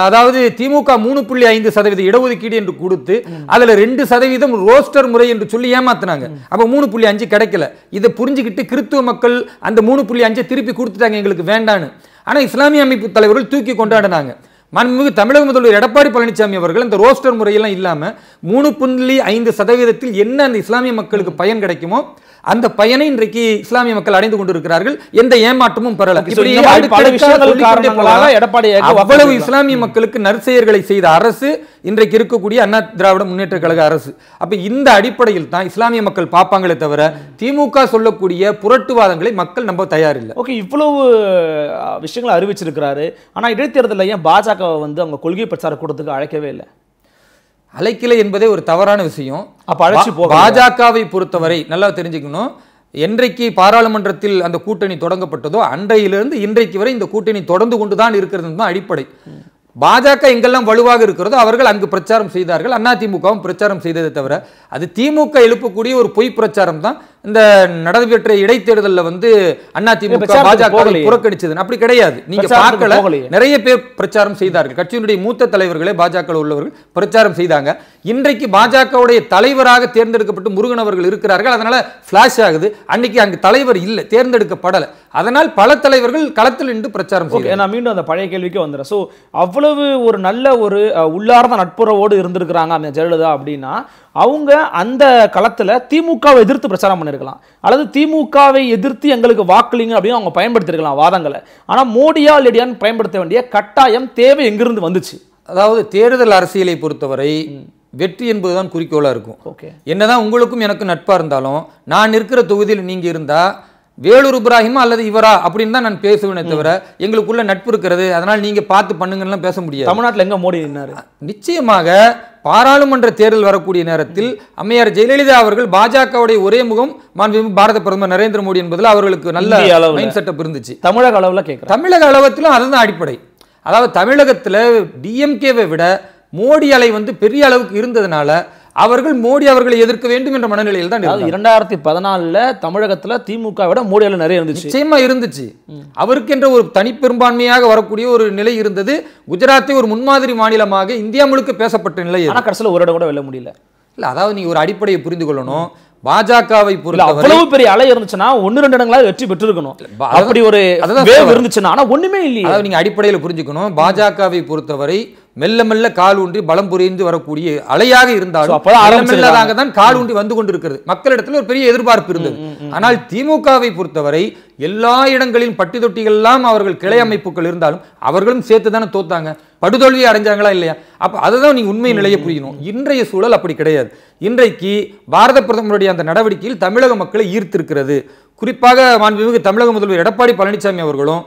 அதாவது திமுக மூணு புள்ளி ஐந்து சதவீத இடஒதுக்கீடு என்று கொடுத்து அதில் ரெண்டு சதவீதம் ரோஸ்டர் முறை என்று சொல்லி ஏமாத்தினாங்க அப்போ மூணு புள்ளி அஞ்சு கிடைக்கல இதை புரிஞ்சுக்கிட்டு கிறித்துவ மக்கள் அந்த மூணு புள்ளி அஞ்சை திருப்பி கொடுத்துட்டாங்க எங்களுக்கு வேண்டான்னு ஆனால் இஸ்லாமிய அமைப்பு தலைவர்கள் தூக்கி கொண்டாடினாங்க மண்மிகு தமிழக முதல்வர் எடப்பாடி பழனிசாமி அவர்கள் இந்த ரோஸ்டர் முறையெல்லாம் இல்லாமல் மூணு புள்ளி ஐந்து சதவீதத்தில் என்ன அந்த இஸ்லாமிய மக்களுக்கு பயன் கிடைக்குமோ அந்த பயனை இன்றைக்கு இஸ்லாமிய மக்கள் அடைந்து கொண்டிருக்கிறார்கள் எந்த ஏமாற்றமும் பெறல அவ்வளவு இஸ்லாமிய மக்களுக்கு நற்செயர்களை செய்த அரசு இன்றைக்கு இருக்கக்கூடிய அண்ணா திராவிட முன்னேற்ற கழக அரசு அப்ப இந்த அடிப்படையில் தான் இஸ்லாமிய மக்கள் பார்ப்பாங்களே தவிர திமுக சொல்லக்கூடிய புரட்டுவாதங்களை மக்கள் நம்ப தயாரில்லை ஓகே இவ்வளவு விஷயங்களை அறிவிச்சிருக்கிறாரு ஆனா இடைத்தேர்தலையும் பாஜக வந்து அவங்க கொள்கை பிரச்சார கூட்டத்துக்கு அழைக்கவே இல்லை அழைக்கலை என்பதே ஒரு தவறான விஷயம் அப்போ அழைச்சி பாஜகவை பொறுத்தவரை நல்லா தெரிஞ்சுக்கணும் என்றைக்கு பாராளுமன்றத்தில் அந்த கூட்டணி தொடங்கப்பட்டதோ அன்றையிலிருந்து இன்றைக்கு வரை இந்த கூட்டணி தொடர்ந்து கொண்டு தான் இருக்கிறது தான் அடிப்படை பாஜக எங்கெல்லாம் வலுவாக இருக்கிறதோ அவர்கள் அங்கு பிரச்சாரம் செய்தார்கள் அதிமுகவும் பிரச்சாரம் செய்ததை தவிர அது திமுக எழுப்பக்கூடிய ஒரு பொய் பிரச்சாரம் தான் இந்த நடைபெற்ற இடைத்தேர்தலில் வந்து அண்ணா திமுக பாஜக புறக்கணிச்சது அப்படி கிடையாது நீங்க பார்க்கல நிறைய பேர் பிரச்சாரம் செய்தார்கள் கட்சியினுடைய மூத்த தலைவர்களே பாஜக உள்ளவர்கள் பிரச்சாரம் செய்தாங்க இன்றைக்கு பாஜகவுடைய தலைவராக தேர்ந்தெடுக்கப்பட்டு முருகன் அவர்கள் இருக்கிறார்கள் அதனால பிளாஷ் ஆகுது அன்னைக்கு அங்கு தலைவர் இல்லை தேர்ந்தெடுக்கப்படலை அதனால் பல தலைவர்கள் களத்தில் நின்று பிரச்சாரம் செய்யும் நான் மீண்டும் அந்த பழைய கேள்விக்கு வந்துடுறேன் ஸோ அவ்வளவு ஒரு நல்ல ஒரு உள்ளார்ந்த நட்புறவோடு இருந்திருக்கிறாங்க அந்த ஜெயலலிதா அப்படின்னா அவங்க அந்த களத்தில் திமுகவை எதிர்த்து பிரச்சாரம் பண்ணியிருக்கலாம் அல்லது திமுகவை எதிர்த்து எங்களுக்கு வாக்களிங்க அப்படின்னு அவங்க பயன்படுத்தியிருக்கலாம் வாதங்களை ஆனால் மோடியா லேடியான்னு பயன்படுத்த வேண்டிய கட்டாயம் தேவை எங்கிருந்து வந்துச்சு அதாவது தேர்தல் அரசியலை பொறுத்தவரை வெற்றி என்பதுதான் குறிக்கோளாக இருக்கும் ஓகே என்னதான் உங்களுக்கும் எனக்கு நட்பாக இருந்தாலும் நான் இருக்கிற தொகுதியில் நீங்கள் இருந்தால் வேலூர் இப்ராஹிமா அல்லது இவரா அப்படின்னு தான் நான் பேசுவேனே தவிர எங்களுக்குள்ள நட்பு இருக்கிறது அதனால் நீங்கள் பார்த்து பண்ணுங்கன்னு பேச முடியாது தமிழ்நாட்டில் எங்க மோடி நிச்சயமாக பாராளுமன்ற தேர்தல் வரக்கூடிய நேரத்தில் அம்மையார் ஜெயலலிதா அவர்கள் பாஜகவுடைய ஒரே முகம் பாரத பிரதமர் நரேந்திர மோடி என்பதில் அவர்களுக்கு நல்ல மைண்ட் செட்டப் இருந்துச்சு தமிழக அளவில் கேட்கும் தமிழக அளவத்திலும் அதுதான் அடிப்படை அதாவது தமிழகத்தில் டிஎம்கேவை விட மோடி அலை வந்து பெரிய அளவுக்கு இருந்ததுனால அவர்கள் மோடி அவர்களை எதிர்க்க வேண்டும் என்ற மனநிலையில் தான் இரண்டாயிரத்தி பதினாலுல தமிழகத்துல திமுக விட மோடியால நிறைய இருந்துச்சு நிச்சயமா இருந்துச்சு அவருக்கென்ற ஒரு தனிப்பெரும்பான்மையாக வரக்கூடிய ஒரு நிலை இருந்தது குஜராத்தை ஒரு முன்மாதிரி மாநிலமாக இந்தியா முழுக்க பேசப்பட்ட நிலை கடைசியில் ஒரு இடம் கூட வெல்ல முடியல இல்ல அதாவது நீ ஒரு அடிப்படையை புரிந்து கொள்ளணும் பாஜகவை அவ்வளவு பெரிய அலை இருந்துச்சுன்னா ஒன்னு ரெண்டு இடங்களா வெற்றி பெற்றிருக்கணும் அப்படி ஒரு இருந்துச்சுன்னா ஆனா ஒண்ணுமே இல்லையா நீங்க அடிப்படையில் புரிஞ்சுக்கணும் பாஜகவை பொறுத்தவரை மெல்ல மெல்ல கால் ஊன்றி பலம் புரிந்து வரக்கூடிய அலையாக இருந்தாலும் மெல்லதாக தான் கால் ஊன்றி வந்து கொண்டிருக்கிறது மக்களிடத்தில் ஒரு பெரிய எதிர்பார்ப்பு இருந்தது ஆனால் திமுகவை பொறுத்தவரை எல்லா இடங்களிலும் பட்டி தொட்டிகள்லாம் அவர்கள் கிளை அமைப்புகள் இருந்தாலும் அவர்களும் சேர்த்து தானே தோத்தாங்க படுதோல்வி அடைஞ்சாங்களா இல்லையா அப்ப அதுதான் நீங்க உண்மை நிலையை புரியணும் இன்றைய சூழல் அப்படி கிடையாது இன்றைக்கு பாரத பிரதமருடைய அந்த நடவடிக்கையில் தமிழக மக்களை ஈர்த்திருக்கிறது குறிப்பாக மாண்புமிகு தமிழக முதல்வர் எடப்பாடி பழனிசாமி அவர்களும்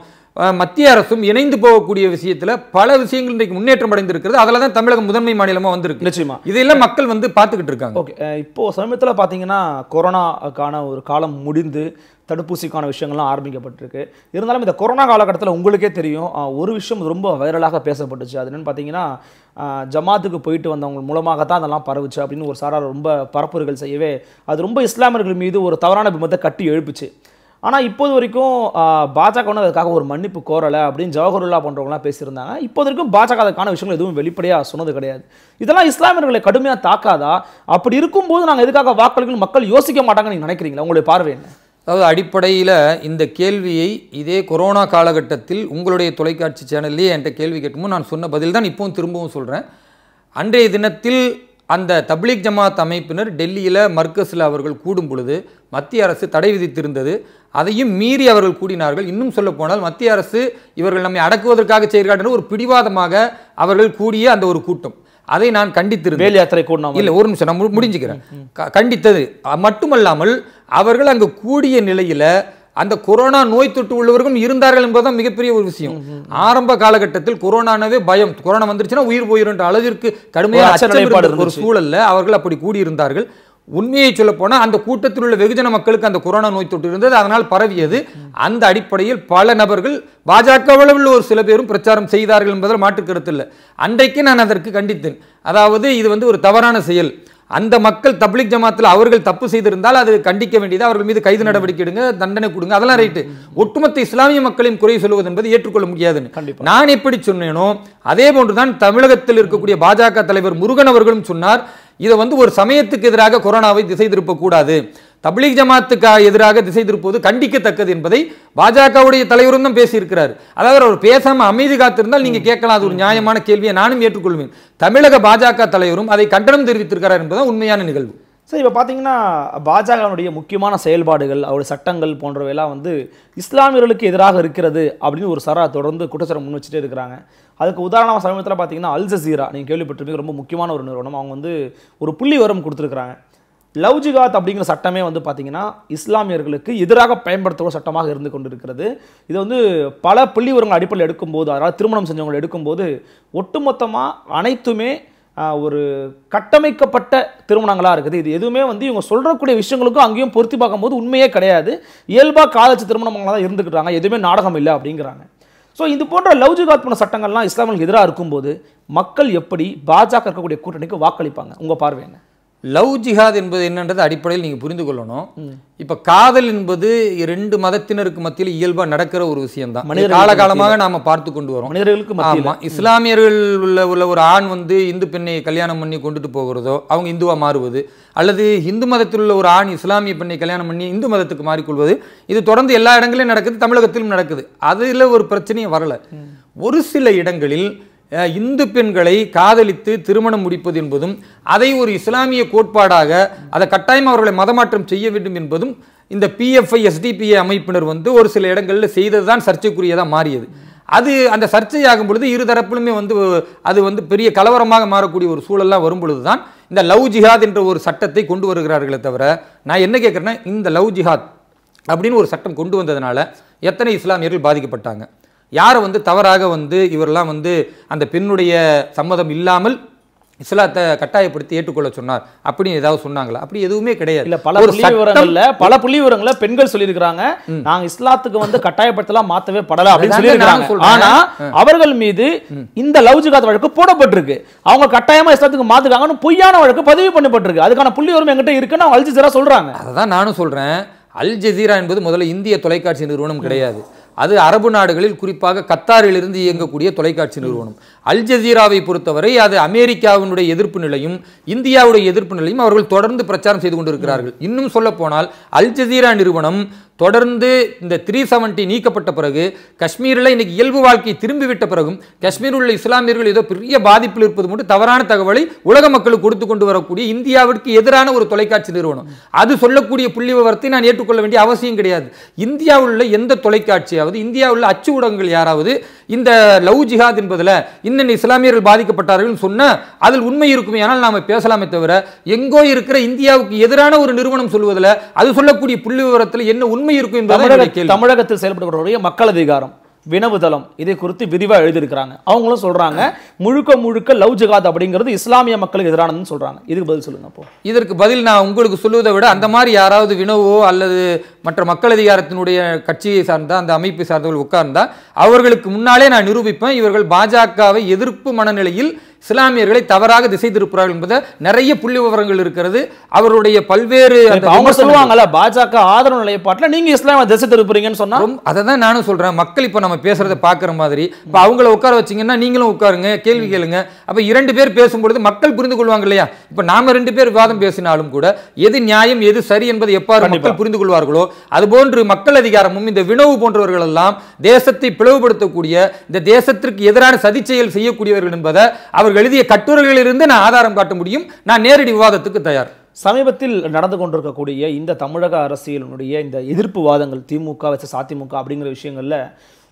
மத்திய அரசும் இணைந்து போகக்கூடிய விஷயத்தில் பல விஷயங்கள் இன்றைக்கு முன்னேற்றம் அடைந்திருக்கிறது அதில் தான் தமிழகம் முதன்மை மாநிலமாக வந்திருக்கு நிச்சயமா இதெல்லாம் மக்கள் வந்து பார்த்துக்கிட்டு இருக்காங்க ஓகே இப்போ சமயத்தில் பார்த்தீங்கன்னா கொரோனாக்கான ஒரு காலம் முடிந்து தடுப்பூசிக்கான விஷயங்கள்லாம் ஆரம்பிக்கப்பட்டிருக்கு இருந்தாலும் இந்த கொரோனா காலகட்டத்தில் உங்களுக்கே தெரியும் ஒரு விஷயம் ரொம்ப வைரலாக பேசப்பட்டுச்சு அது என்னன்னு பார்த்தீங்கன்னா ஜமாத்துக்கு போயிட்டு வந்தவங்க மூலமாக தான் அதெல்லாம் பரவுச்சு அப்படின்னு ஒரு சாரார் ரொம்ப பரப்புரைகள் செய்யவே அது ரொம்ப இஸ்லாமியர்கள் மீது ஒரு தவறான பிம்பத்தை கட்டி எழுப்புச்சு ஆனால் இப்போது வரைக்கும் பாஜக ஒன்றும் அதுக்காக ஒரு மன்னிப்பு கோரலை அப்படின்னு ஜவஹர்லா போன்றவங்களாம் பேசியிருந்தாங்க இப்போது வரைக்கும் பாஜக அதுக்கான விஷயங்கள் எதுவும் வெளிப்படையாக சொன்னது கிடையாது இதெல்லாம் இஸ்லாமியர்களை கடுமையாக தாக்காதா அப்படி இருக்கும்போது நாங்கள் எதுக்காக வாக்களிக்கணும் மக்கள் யோசிக்க மாட்டாங்கன்னு நீங்கள் நினைக்கிறீங்களா உங்களுடைய பார்வை என்ன அதாவது அடிப்படையில் இந்த கேள்வியை இதே கொரோனா காலகட்டத்தில் உங்களுடைய தொலைக்காட்சி சேனல்லேயே என்கிட்ட கேள்வி கேட்கும்போது நான் சொன்ன பதில் தான் இப்போவும் திரும்பவும் சொல்கிறேன் அன்றைய தினத்தில் அந்த தப்லீக் ஜமாத் அமைப்பினர் டெல்லியில் மர்க்கஸில் அவர்கள் கூடும் பொழுது மத்திய அரசு தடை விதித்திருந்தது அதையும் மீறி அவர்கள் கூடினார்கள் இன்னும் சொல்ல போனால் மத்திய அரசு இவர்கள் நம்மை அடக்குவதற்காக செய்கிறார்கள் ஒரு பிடிவாதமாக அவர்கள் கூடிய அந்த ஒரு கூட்டம் அதை நான் கண்டித்திருந்தேன் யாத்திரை கூடணும் இல்லை ஒரு நிமிஷம் நான் முடிஞ்சுக்கிறேன் கண்டித்தது மட்டுமல்லாமல் அவர்கள் அங்கு கூடிய நிலையில் அந்த கொரோனா நோய் தொற்று உள்ளவர்களும் இருந்தார்கள் என்பதுதான் மிகப்பெரிய ஒரு விஷயம் ஆரம்ப காலகட்டத்தில் கொரோனானவே பயம் கொரோனா வந்துருச்சுன்னா உயிர் போயிடும் அளவிற்கு கடுமையான ஒரு சூழல்ல அவர்கள் அப்படி கூடியிருந்தார்கள் உண்மையை சொல்ல போனால் அந்த கூட்டத்தில் உள்ள வெகுஜன மக்களுக்கு அந்த கொரோனா நோய் தொற்று இருந்தது அதனால் பரவியது அந்த அடிப்படையில் பல நபர்கள் பாஜகவில் உள்ள ஒரு சில பேரும் பிரச்சாரம் செய்தார்கள் என்பதில் மாற்று கருத்து அன்றைக்கு நான் அதற்கு கண்டித்தேன் அதாவது இது வந்து ஒரு தவறான செயல் அந்த மக்கள் தப்ளிக் ஜமாத்தில் அவர்கள் தப்பு செய்திருந்தால் அது கண்டிக்க வேண்டியது அவர்கள் மீது கைது நடவடிக்கை எடுங்க தண்டனை கொடுங்க அதெல்லாம் ரைட்டு ஒட்டுமொத்த இஸ்லாமிய மக்களின் குறை சொல்வது என்பது ஏற்றுக்கொள்ள முடியாதுன்னு நான் எப்படி சொன்னேனோ அதே போன்றுதான் தமிழகத்தில் இருக்கக்கூடிய பாஜக தலைவர் முருகன் அவர்களும் சொன்னார் இதை வந்து ஒரு சமயத்துக்கு எதிராக கொரோனாவை திசை திருப்பக்கூடாது தபிலீக் ஜமாத்துக்கு எதிராக திசை திருப்புவது கண்டிக்கத்தக்கது என்பதை பாஜகவுடைய தலைவரும் தான் பேசியிருக்கிறார் அதாவது அவர் பேசாமல் அமைதி காத்திருந்தால் நீங்கள் கேட்கலாம் அது ஒரு நியாயமான கேள்வியை நானும் ஏற்றுக்கொள்வேன் தமிழக பாஜக தலைவரும் அதை கண்டனம் தெரிவித்திருக்கிறார் என்பதுதான் உண்மையான நிகழ்வு சார் இப்போ பார்த்தீங்கன்னா பாஜகனுடைய முக்கியமான செயல்பாடுகள் அவருடைய சட்டங்கள் போன்றவையெல்லாம் வந்து இஸ்லாமியர்களுக்கு எதிராக இருக்கிறது அப்படின்னு ஒரு சரா தொடர்ந்து குற்றச்சாரம் முன் வச்சுட்டே இருக்கிறாங்க அதுக்கு உதாரணமாக சமீபத்தில் பார்த்தீங்கன்னா அல் ஜசீரா நீங்கள் கேள்விப்பட்டிருப்பீங்க ரொம்ப முக்கியமான ஒரு நிறுவனம் அவங்க வந்து ஒரு புள்ளி உரம் கொடுத்துருக்குறாங்க ஜிகாத் அப்படிங்கிற சட்டமே வந்து பார்த்திங்கன்னா இஸ்லாமியர்களுக்கு எதிராக பயன்படுத்துகிற சட்டமாக இருந்து கொண்டிருக்கிறது இது வந்து பல புள்ளிவரங்கள் அடிப்படையில் எடுக்கும்போது அதாவது திருமணம் செஞ்சவங்களை எடுக்கும்போது ஒட்டுமொத்தமாக அனைத்துமே ஒரு கட்டமைக்கப்பட்ட திருமணங்களாக இருக்குது இது எதுவுமே வந்து இவங்க சொல்கிறக்கூடிய விஷயங்களுக்கும் அங்கேயும் பொருத்தி பார்க்கும்போது உண்மையே கிடையாது இயல்பாக காதலிச்சு திருமணங்களாக தான் இருந்துக்கிட்டாங்க எதுவுமே நாடகம் இல்லை அப்படிங்கிறாங்க ஸோ இது போன்ற லவ் ஜிகாத் போன சட்டங்கள்லாம் இஸ்லாமியர்களுக்கு எதிராக இருக்கும்போது மக்கள் எப்படி பாஜக இருக்கக்கூடிய கூட்டணிக்கு வாக்களிப்பாங்க உங்கள் பார்வை என்ன லவ் ஜிஹாத் என்பது என்னன்றது அடிப்படையில் நீங்கள் புரிந்து கொள்ளணும் இப்போ காதல் என்பது ரெண்டு மதத்தினருக்கு மத்தியில் இயல்பாக நடக்கிற ஒரு விஷயம்தான் காலகாலமாக நாம் பார்த்து கொண்டு வரோம் மனிதர்களுக்கு ஆமாம் இஸ்லாமியர்கள் உள்ள உள்ள ஒரு ஆண் வந்து இந்து பெண்ணை கல்யாணம் பண்ணி கொண்டுட்டு போகிறதோ அவங்க இந்துவாக மாறுவது அல்லது இந்து மதத்தில் உள்ள ஒரு ஆண் இஸ்லாமிய பெண்ணை கல்யாணம் பண்ணி இந்து மதத்துக்கு மாறிக்கொள்வது இது தொடர்ந்து எல்லா இடங்களிலும் நடக்குது தமிழகத்திலும் நடக்குது அதில் ஒரு பிரச்சனையும் வரலை ஒரு சில இடங்களில் இந்து பெண்களை காதலித்து திருமணம் முடிப்பது என்பதும் அதை ஒரு இஸ்லாமிய கோட்பாடாக அதை கட்டாயம் அவர்களை மதமாற்றம் செய்ய வேண்டும் என்பதும் இந்த பிஎஃப்ஐ எஸ்டிபிஐ அமைப்பினர் வந்து ஒரு சில இடங்களில் செய்தது தான் சர்ச்சைக்குரியதாக மாறியது அது அந்த சர்ச்சையாகும் பொழுது இருதரப்பிலுமே வந்து அது வந்து பெரிய கலவரமாக மாறக்கூடிய ஒரு சூழலாக வரும் பொழுது தான் இந்த லவ் ஜிஹாத் என்ற ஒரு சட்டத்தை கொண்டு வருகிறார்களே தவிர நான் என்ன கேட்குறேன்னா இந்த லவ் ஜிஹாத் அப்படின்னு ஒரு சட்டம் கொண்டு வந்ததுனால எத்தனை இஸ்லாமியர்கள் பாதிக்கப்பட்டாங்க யாரை வந்து தவறாக வந்து இவரெல்லாம் வந்து அந்த பெண்ணுடைய சம்மதம் இல்லாமல் இஸ்லாத்தை கட்டாயப்படுத்தி ஏற்றுக்கொள்ள சொன்னார் அப்படின்னு ஏதாவது சொன்னாங்களா அப்படி எதுவுமே கிடையாது இல்ல பல புள்ளி விவரங்கள்ல பல புள்ளி விவரங்களை பெண்கள் சொல்லியிருக்கிறாங்க நாங்க இஸ்லாத்துக்கு வந்து கட்டாயப்படுத்தலாம் மாத்தவே படல அப்படின்னு இருக்காங்க ஆனா அவர்கள் மீது இந்த லவ் ஜிகாத் வழக்கு போடப்பட்டிருக்கு அவங்க கட்டாயமா இஸ்லாத்துக்கு மாத்துக்காங்கன்னு பொய்யான வழக்கு பதிவு பண்ணப்பட்டிருக்கு அதுக்கான புள்ளி விவரம் எங்கிட்ட இருக்குன்னு அவங்க அல்ஜிசரா சொல்றாங்க அதான் நானும் சொல்றேன் அல் ஜசீரா என்பது முதல்ல இந்திய தொலைக்காட்சி நிறுவனம் கிடையாது அது அரபு நாடுகளில் குறிப்பாக கத்தாரிலிருந்து இயங்கக்கூடிய தொலைக்காட்சி நிறுவனம் அல் ஜசீராவை பொறுத்தவரை அது அமெரிக்காவினுடைய எதிர்ப்பு நிலையும் இந்தியாவுடைய எதிர்ப்பு நிலையும் அவர்கள் தொடர்ந்து பிரச்சாரம் செய்து கொண்டிருக்கிறார்கள் இன்னும் சொல்ல போனால் அல் ஜசீரா நிறுவனம் தொடர்ந்து இந்த த்ரீ செவன்டி நீக்கப்பட்ட பிறகு காஷ்மீரில் இன்னைக்கு இயல்பு வாழ்க்கை திரும்பிவிட்ட பிறகும் காஷ்மீரில் உள்ள இஸ்லாமியர்கள் ஏதோ பெரிய பாதிப்பில் இருப்பது மட்டும் தவறான தகவலை உலக மக்களுக்கு கொடுத்து கொண்டு வரக்கூடிய இந்தியாவிற்கு எதிரான ஒரு தொலைக்காட்சி நிறுவனம் அது சொல்லக்கூடிய புள்ளி விவரத்தை நான் ஏற்றுக்கொள்ள வேண்டிய அவசியம் கிடையாது இந்தியாவில் உள்ள எந்த தொலைக்காட்சியாவது இந்தியாவில் உள்ள அச்சு ஊடகங்கள் யாராவது இந்த லவ் ஜிஹாத் என்பதில் இன்னென்ன இஸ்லாமியர்கள் பாதிக்கப்பட்டார்கள் சொன்னால் அதில் உண்மை இருக்குமே ஆனால் நாம் பேசலாமே தவிர எங்கோ இருக்கிற இந்தியாவுக்கு எதிரான ஒரு நிறுவனம் சொல்வதில் அது சொல்லக்கூடிய புள்ளி விவரத்தில் என்ன உண்மை இருக்கும் என்பதை தமிழகத்தில் செயல்படக்கூடிய மக்கள் அதிகாரம் வினவுதளம் இதை குறித்து விரிவாக எழுதியிருக்கிறாங்க அவங்களும் சொல்கிறாங்க முழுக்க முழுக்க லவ் ஜிகாத் அப்படிங்கிறது இஸ்லாமிய மக்களுக்கு எதிரானதுன்னு சொல்கிறாங்க இதுக்கு பதில் சொல்லுங்க அப்போ இதற்கு பதில் நான் உங்களுக்கு சொல்லுவதை விட அந்த மாதிரி யாராவது வினவோ அல்லது மற்ற மக்கள் அதிகாரத்தினுடைய கட்சியை சார்ந்த அந்த அமைப்பை சார்ந்தவர்கள் உட்கார்ந்தால் அவர்களுக்கு முன்னாலே நான் நிரூபிப்பேன் இவர்கள் பாஜகவை எதிர்ப்பு மனநிலையில் இஸ்லாமியர்களை தவறாக திசை திருப்புறார்கள் என்பதை நிறைய புள்ளி விவரங்கள் இருக்கிறது அவருடைய பல்வேறு அவங்க சொல்லுவாங்கல்ல பாஜக ஆதரவு நிலைப்பாட்டில் நீங்க இஸ்லாம திசை திருப்புறீங்கன்னு சொன்னா அதை தான் நானும் சொல்றேன் மக்கள் இப்போ நம்ம பேசுறதை பார்க்குற மாதிரி இப்போ அவங்கள உட்கார வச்சிங்கன்னா நீங்களும் உட்காருங்க கேள்வி கேளுங்க அப்போ இரண்டு பேர் பேசும்பொழுது மக்கள் புரிந்து கொள்வாங்க இல்லையா இப்போ நாம ரெண்டு பேர் விவாதம் பேசினாலும் கூட எது நியாயம் எது சரி என்பதை எப்பாறு மக்கள் புரிந்து கொள்வார்களோ அதுபோன்று மக்கள் அதிகாரமும் இந்த வினவு போன்றவர்கள் எல்லாம் தேசத்தை பிளவுபடுத்தக்கூடிய இந்த தேசத்திற்கு எதிரான சதி செயல் செய்யக்கூடியவர்கள் என்பதை அவர் எழுதிய கட்டுரைகளிலிருந்து நான் ஆதாரம் காட்ட முடியும் நான் நேரடி விவாதத்துக்கு தயார் சமீபத்தில் நடந்து கொண்டிருக்கக்கூடிய இந்த தமிழக அரசியலினுடைய இந்த எதிர்ப்பு வாதங்கள் திமுக வச்சு அதிமுக அப்படிங்கிற விஷயங்களில்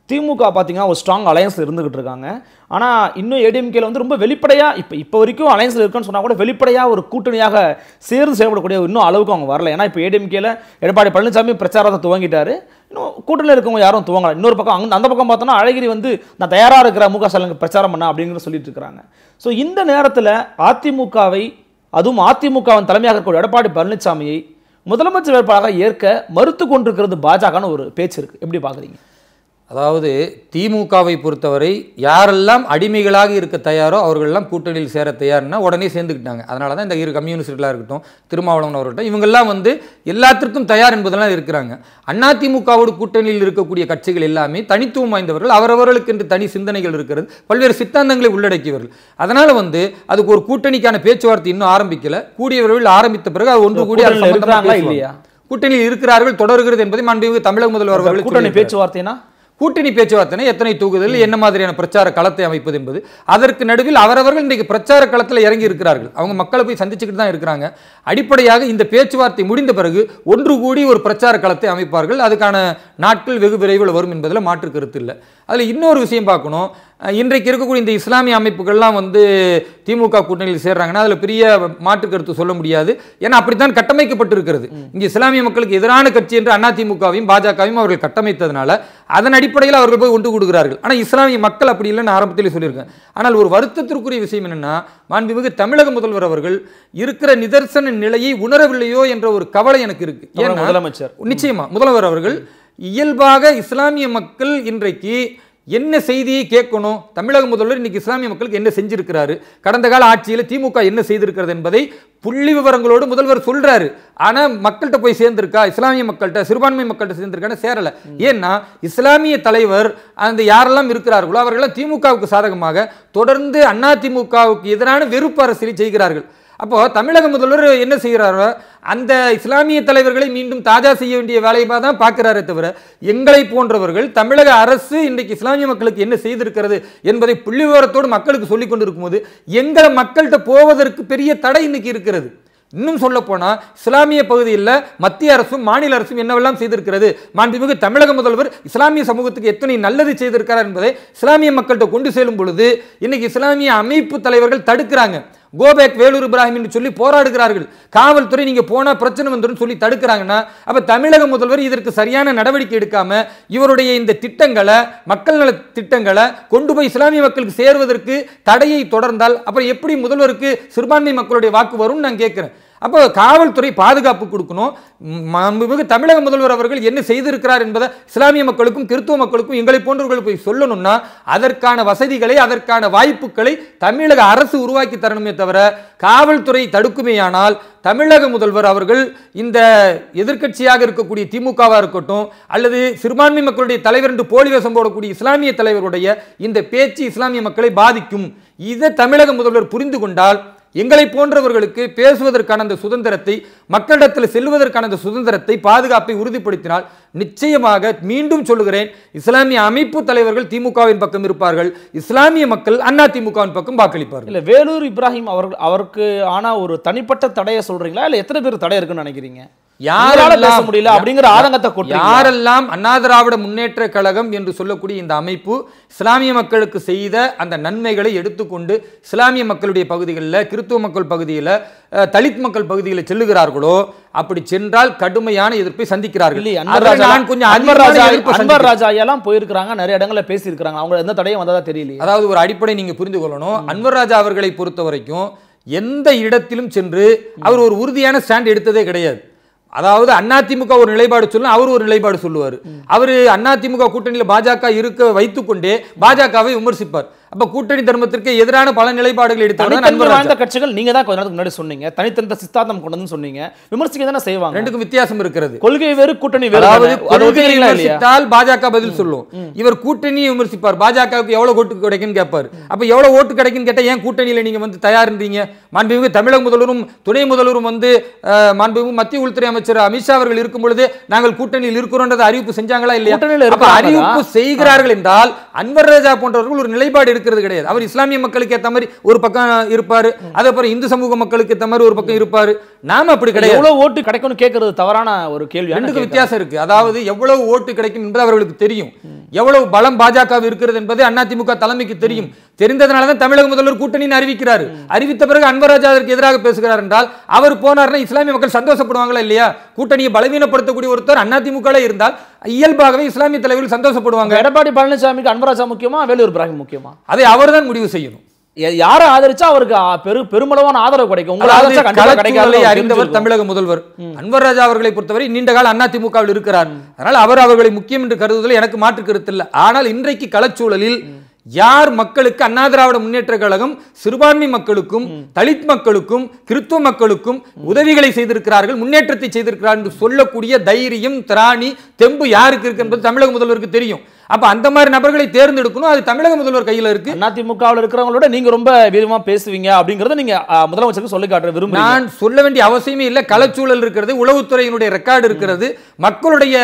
திமுக பார்த்தீங்கன்னா ஒரு ஸ்ட்ராங் அலையன்ஸில் இருந்துகிட்டு இருக்காங்க ஆனால் இன்னும் ஏடிஎம்கேல வந்து ரொம்ப வெளிப்படையாக இப்போ இப்போ வரைக்கும் அலையன்ஸில் இருக்குன்னு சொன்னால் கூட வெளிப்படையாக ஒரு கூட்டணியாக சேர்ந்து செயல்படக்கூடிய இன்னும் அளவுக்கு அவங்க வரல ஏன்னா இப்போ ஏடிஎம்கேல எடப்பாடி பழனிசாமி பிரச்சாரத்தை துவங்கிட்டார் இன்னும் கூட்டணியில் இருக்கவங்க யாரும் துவங்கலை இன்னொரு பக்கம் அங்கே அந்த பக்கம் பார்த்தோன்னா அழகிரி வந்து நான் தயாராக இருக்கிற முக க ஸ்டாலினுக்கு பிரச்சாரம் பண்ண அப்படிங்கிற சொல்லிட்டு இருக்கிறாங்க ஸோ இந்த நேரத்தில் அதிமுகவை அதுவும் அதிமுகவின் தலைமையாக இருக்கக்கூடிய எடப்பாடி பழனிசாமியை முதலமைச்சர் வேட்பாளராக ஏற்க மறுத்து கொண்டிருக்கிறது பாஜகன்னு ஒரு பேச்சு இருக்குது எப்படி பார்க்குறீங்க அதாவது திமுகவை பொறுத்தவரை யாரெல்லாம் அடிமைகளாக இருக்க தயாரோ அவர்களெல்லாம் கூட்டணியில் சேர தயார்னா உடனே சேர்ந்துக்கிட்டாங்க அதனால தான் இந்த இரு கம்யூனிஸ்டுகளாக இருக்கட்டும் திருமாவளவன் அவர்கிட்ட இவங்கெல்லாம் வந்து எல்லாத்திற்கும் தயார் என்பதெல்லாம் இருக்கிறாங்க அதிமுகவோடு கூட்டணியில் இருக்கக்கூடிய கட்சிகள் எல்லாமே தனித்துவம் வாய்ந்தவர்கள் அவரவர்களுக்கு என்று தனி சிந்தனைகள் இருக்கிறது பல்வேறு சித்தாந்தங்களை உள்ளடக்கியவர்கள் அதனால் வந்து அதுக்கு ஒரு கூட்டணிக்கான பேச்சுவார்த்தை இன்னும் ஆரம்பிக்கலை கூடிய விரைவில் ஆரம்பித்த பிறகு அது ஒன்று கூடிய இல்லையா கூட்டணியில் இருக்கிறார்கள் தொடர்கிறது என்பதை மாண்பு தமிழக முதல்வர் கூட்டணி பேச்சுவார்த்தைனா கூட்டணி பேச்சுவார்த்தை எத்தனை தூக்குதல் என்ன மாதிரியான பிரச்சார களத்தை அமைப்பது என்பது அதற்கு நடுவில் அவரவர்கள் இன்றைக்கு பிரச்சார களத்தில் இறங்கி இருக்கிறார்கள் அவங்க மக்களை போய் சந்திச்சுக்கிட்டு தான் இருக்கிறாங்க அடிப்படையாக இந்த பேச்சுவார்த்தை முடிந்த பிறகு ஒன்று கூடி ஒரு பிரச்சார களத்தை அமைப்பார்கள் அதுக்கான நாட்கள் வெகு விரைவில் வரும் என்பதில் மாற்று கருத்து இல்லை அதில் இன்னொரு விஷயம் பார்க்கணும் இன்றைக்கு இருக்கக்கூடிய இந்த இஸ்லாமிய அமைப்புகள்லாம் வந்து திமுக கூட்டணியில் சேர்றாங்கன்னா அதில் பெரிய மாற்று கருத்து சொல்ல முடியாது ஏன்னா அப்படித்தான் கட்டமைக்கப்பட்டிருக்கிறது இங்கே இஸ்லாமிய மக்களுக்கு எதிரான கட்சி என்று அண்ணா திமுகவையும் பாஜகவையும் அவர்கள் கட்டமைத்ததுனால அதன் அடிப்படையில் அவர்கள் போய் ஒன்று கொடுக்குறார்கள் ஆனால் இஸ்லாமிய மக்கள் அப்படி இல்லைன்னு ஆரம்பத்தில் சொல்லியிருக்கேன் ஆனால் ஒரு வருத்தத்திற்குரிய விஷயம் என்னென்னா மாண்புமிகு தமிழக முதல்வர் அவர்கள் இருக்கிற நிதர்சன நிலையை உணரவில்லையோ என்ற ஒரு கவலை எனக்கு இருக்கு ஏன்னா முதலமைச்சர் நிச்சயமா முதல்வர் அவர்கள் இயல்பாக இஸ்லாமிய மக்கள் இன்றைக்கு என்ன செய்தியை கேட்கணும் தமிழக முதல்வர் இன்னைக்கு இஸ்லாமிய மக்களுக்கு என்ன செஞ்சிருக்கிறாரு கடந்த கால ஆட்சியில் திமுக என்ன செய்திருக்கிறது என்பதை புள்ளி விவரங்களோடு முதல்வர் சொல்றாரு ஆனா மக்கள்கிட்ட போய் சேர்ந்திருக்கா இஸ்லாமிய மக்கள்கிட்ட சிறுபான்மை மக்கள்கிட்ட சேர்ந்திருக்கான்னு சேரல ஏன்னா இஸ்லாமிய தலைவர் அந்த யாரெல்லாம் இருக்கிறார்களோ அவர்கள் திமுகவுக்கு சாதகமாக தொடர்ந்து அதிமுகவுக்கு எதிரான வெறுப்பு அரசியலை செய்கிறார்கள் அப்போது தமிழக முதல்வர் என்ன செய்கிறாரோ அந்த இஸ்லாமிய தலைவர்களை மீண்டும் தாஜா செய்ய வேண்டிய வேலையாக தான் பார்க்குறாரே தவிர எங்களை போன்றவர்கள் தமிழக அரசு இன்றைக்கு இஸ்லாமிய மக்களுக்கு என்ன செய்திருக்கிறது என்பதை புள்ளிவிவரத்தோடு மக்களுக்கு சொல்லிக் கொண்டிருக்கும்போது எங்களை மக்கள்கிட்ட போவதற்கு பெரிய தடை இன்றைக்கி இருக்கிறது இன்னும் சொல்ல போனால் இஸ்லாமிய பகுதியில் மத்திய அரசும் மாநில அரசும் என்னவெல்லாம் செய்திருக்கிறது மாண்புமிகு தமிழக முதல்வர் இஸ்லாமிய சமூகத்துக்கு எத்தனை நல்லது செய்திருக்கிறார் என்பதை இஸ்லாமிய மக்கள்கிட்ட கொண்டு செல்லும் பொழுது இன்னைக்கு இஸ்லாமிய அமைப்பு தலைவர்கள் தடுக்கிறாங்க கோபேக் வேலூர் இப்ராஹிம் என்று சொல்லி போராடுகிறார்கள் காவல்துறை நீங்கள் போனால் பிரச்சனை வந்துடும் சொல்லி தடுக்கிறாங்கன்னா அப்போ தமிழக முதல்வர் இதற்கு சரியான நடவடிக்கை எடுக்காமல் இவருடைய இந்த திட்டங்களை மக்கள் நல திட்டங்களை கொண்டு போய் இஸ்லாமிய மக்களுக்கு சேருவதற்கு தடையை தொடர்ந்தால் அப்புறம் எப்படி முதல்வருக்கு சிறுபான்மை மக்களுடைய வாக்கு வரும்னு நான் கேட்குறேன் அப்போ காவல்துறை பாதுகாப்பு கொடுக்கணும் தமிழக முதல்வர் அவர்கள் என்ன செய்திருக்கிறார் என்பதை இஸ்லாமிய மக்களுக்கும் கிறித்துவ மக்களுக்கும் எங்களை போன்றவர்கள் போய் சொல்லணும்னா அதற்கான வசதிகளை அதற்கான வாய்ப்புகளை தமிழக அரசு உருவாக்கி தரணுமே தவிர காவல்துறை தடுக்குமேயானால் தமிழக முதல்வர் அவர்கள் இந்த எதிர்க்கட்சியாக இருக்கக்கூடிய திமுகவாக இருக்கட்டும் அல்லது சிறுபான்மை மக்களுடைய தலைவர் என்று போலி வேஷம் போடக்கூடிய இஸ்லாமிய தலைவருடைய இந்த பேச்சு இஸ்லாமிய மக்களை பாதிக்கும் இதை தமிழக முதல்வர் புரிந்து கொண்டால் எங்களை போன்றவர்களுக்கு பேசுவதற்கான அந்த சுதந்திரத்தை மக்களிடத்தில் செல்வதற்கான அந்த சுதந்திரத்தை பாதுகாப்பை உறுதிப்படுத்தினால் நிச்சயமாக மீண்டும் சொல்லுகிறேன் இஸ்லாமிய அமைப்பு தலைவர்கள் திமுகவின் பக்கம் இருப்பார்கள் இஸ்லாமிய மக்கள் அண்ணா திமுகவின் பக்கம் வாக்களிப்பார்கள் இல்லை வேலூர் இப்ராஹிம் அவர்கள் அவருக்கு ஆனால் ஒரு தனிப்பட்ட தடையை சொல்கிறீங்களா இல்லை எத்தனை பேர் தடை இருக்குன்னு நினைக்கிறீங்க யாரால பேச முடியல அப்படிங்கிற ஆதங்கத்தை கொண்டு யாரெல்லாம் அண்ணா திராவிட முன்னேற்ற கழகம் என்று சொல்லக்கூடிய இந்த அமைப்பு இஸ்லாமிய மக்களுக்கு செய்த அந்த நன்மைகளை எடுத்துக்கொண்டு இஸ்லாமிய மக்களுடைய பகுதிகளில் கிறித்துவ மக்கள் பகுதியில் தலித் மக்கள் பகுதியில் செல்லுகிறார்களோ அப்படி சென்றால் கடுமையான எதிர்ப்பை சந்திக்கிறார்கள் நான் கொஞ்சம் அன்வர் ராஜா எல்லாம் போயிருக்கிறாங்க நிறைய இடங்களில் பேசியிருக்கிறாங்க அவங்க எந்த தடையும் வந்ததா தெரியல அதாவது ஒரு அடிப்படை நீங்க புரிந்து கொள்ளணும் அன்வர் ராஜா அவர்களை பொறுத்த வரைக்கும் எந்த இடத்திலும் சென்று அவர் ஒரு உறுதியான ஸ்டாண்ட் எடுத்ததே கிடையாது அதாவது அதிமுக ஒரு நிலைப்பாடு சொல்லும் அவர் ஒரு நிலைப்பாடு சொல்லுவார் அவர் அதிமுக கூட்டணியில் பாஜக இருக்க வைத்துக்கொண்டே பாஜகவை விமர்சிப்பார் அப்ப கூட்டணி தர்மத்திற்கு எதிரான பல நிலைப்பாடுகள் எடுத்தாங்க கட்சிகள் நீங்க தான் கொஞ்ச நேரத்துக்கு முன்னாடி சொன்னீங்க தனித்தந்த சித்தாந்தம் கொண்டதுன்னு சொன்னீங்க விமர்சிக்க தானே செய்வாங்க ரெண்டுக்கும் வித்தியாசம் இருக்கிறது கொள்கை வேறு கூட்டணி கொள்கை பாஜக பதில் சொல்லும் இவர் கூட்டணியை விமர்சிப்பார் பாஜகவுக்கு எவ்வளவு ஓட்டு கிடைக்கும் கேட்பார் அப்ப எவ்வளவு ஓட்டு கிடைக்கும் கேட்டா ஏன் கூட்டணியில நீங்க வந்து தயார் இருந்தீங்க மாண்புமிகு தமிழக முதல்வரும் துணை முதல்வரும் வந்து மாண்புமிகு மத்திய உள்துறை அமைச்சர் அமித்ஷா அவர்கள் இருக்கும் பொழுது நாங்கள் கூட்டணியில் இருக்கிறோம் அறிவிப்பு செஞ்சாங்களா இல்லையா அறிவிப்பு செய்கிறார்கள் என்றால் அன்வர் ராஜா போன்றவர்கள் ஒரு நிலைப்பாடு எடுக்கிறது கிடையாது அவர் இஸ்லாமிய மக்களுக்கு ஏற்ற மாதிரி ஒரு பக்கம் இருப்பார் அதுக்கப்புறம் இந்து சமூக மக்களுக்கு ஏற்ற மாதிரி ஒரு பக்கம் இருப்பார் நாம அப்படி கிடையாது எவ்வளவு ஓட்டு கிடைக்கும்னு கேட்கறது தவறான ஒரு கேள்வி ரெண்டுக்கு வித்தியாசம் இருக்கு அதாவது எவ்வளவு ஓட்டு கிடைக்கும் என்பது அவர்களுக்கு தெரியும் எவ்வளவு பலம் பாஜக இருக்கிறது என்பது அதிமுக தலைமைக்கு தெரியும் தெரிந்ததனால தான் தமிழக முதல்வர் கூட்டணி அறிவிக்கிறார் அறிவித்த பிறகு அன்பராஜா அதற்கு எதிராக பேசுகிறார் என்றால் அவர் போனார்னா இஸ்லாமிய மக்கள் சந்தோஷப்படுவாங்களா இல்லையா கூட்டணியை பலவீனப்படுத்தக்கூடிய ஒருத்தர் அதிமுக இருந்தால் இயல்பாகவே இஸ்லாமிய தலைவர்கள் சந்தோஷப்படுவாங்க எடப்பாடி பழனிசாமிக்கு அன்பராஜா முக்கியமா வேலூர் இப்ராஹிம் முக்கியமா அதை அவர் தான் முடிவு செய்யணும் யாரை ஆதரிச்சா அவருக்கு பெரு பெருமளவான ஆதரவு கிடைக்கும் அறிந்தவர் தமிழக முதல்வர் அன்வர் ராஜா அவர்களை பொறுத்தவரை நீண்ட கால அதிமுகவில் இருக்கிறார் அதனால் அவர் அவர்களை முக்கியம் என்று கருதுதல் எனக்கு மாற்று கருத்து ஆனால் இன்றைக்கு களச்சூழலில் யார் மக்களுக்கு அண்ணா திராவிட முன்னேற்ற கழகம் சிறுபான்மை மக்களுக்கும் தலித் மக்களுக்கும் கிறித்துவ மக்களுக்கும் உதவிகளை செய்திருக்கிறார்கள் முன்னேற்றத்தை செய்திருக்கிறார்கள் என்று சொல்லக்கூடிய தைரியம் திராணி தெம்பு யாருக்கு இருக்கு என்பது தமிழக முதல்வருக்கு தெரியும் அப்போ அந்த மாதிரி நபர்களை தேர்ந்தெடுக்கணும் அது தமிழக முதல்வர் கையில் இருக்கு அதிமுகவில் இருக்கிறவங்களோட நீங்க ரொம்ப விதமாக பேசுவீங்க அப்படிங்கறத நீங்க முதலமைச்சருக்கு சொல்லி காட்டுற விரும்ப நான் சொல்ல வேண்டிய அவசியமே இல்லை கலச்சூழல் இருக்கிறது உளவுத்துறையினுடைய ரெக்கார்டு இருக்கிறது மக்களுடைய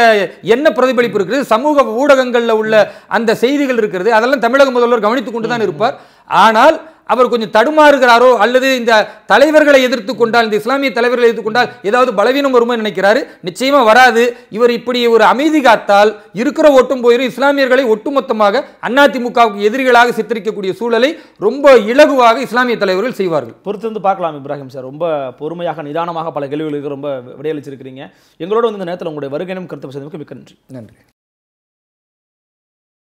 என்ன பிரதிபலிப்பு இருக்கிறது சமூக ஊடகங்களில் உள்ள அந்த செய்திகள் இருக்கிறது அதெல்லாம் தமிழக முதல்வர் கவனித்துக் கொண்டு தான் இருப்பார் ஆனால் அவர் கொஞ்சம் தடுமாறுகிறாரோ அல்லது இந்த தலைவர்களை எதிர்த்து கொண்டால் இந்த இஸ்லாமிய தலைவர்களை எதிர்த்து கொண்டால் ஏதாவது பலவீனம் வருமோ நினைக்கிறாரு நிச்சயமா வராது இவர் இப்படி ஒரு அமைதி காத்தால் இருக்கிற ஓட்டும் போயிடும் இஸ்லாமியர்களை ஒட்டுமொத்தமாக அதிமுகவுக்கு எதிரிகளாக சித்தரிக்கக்கூடிய சூழலை ரொம்ப இலகுவாக இஸ்லாமிய தலைவர்கள் செய்வார்கள் பொறுத்திருந்து பார்க்கலாம் இப்ராஹிம் சார் ரொம்ப பொறுமையாக நிதானமாக பல கேள்விகளுக்கு ரொம்ப விடையளிச்சிருக்கிறீங்க எங்களோட வந்து இந்த நேரத்தில் உங்களுடைய வருகையினும் கருத்து மிக்க நன்றி நன்றி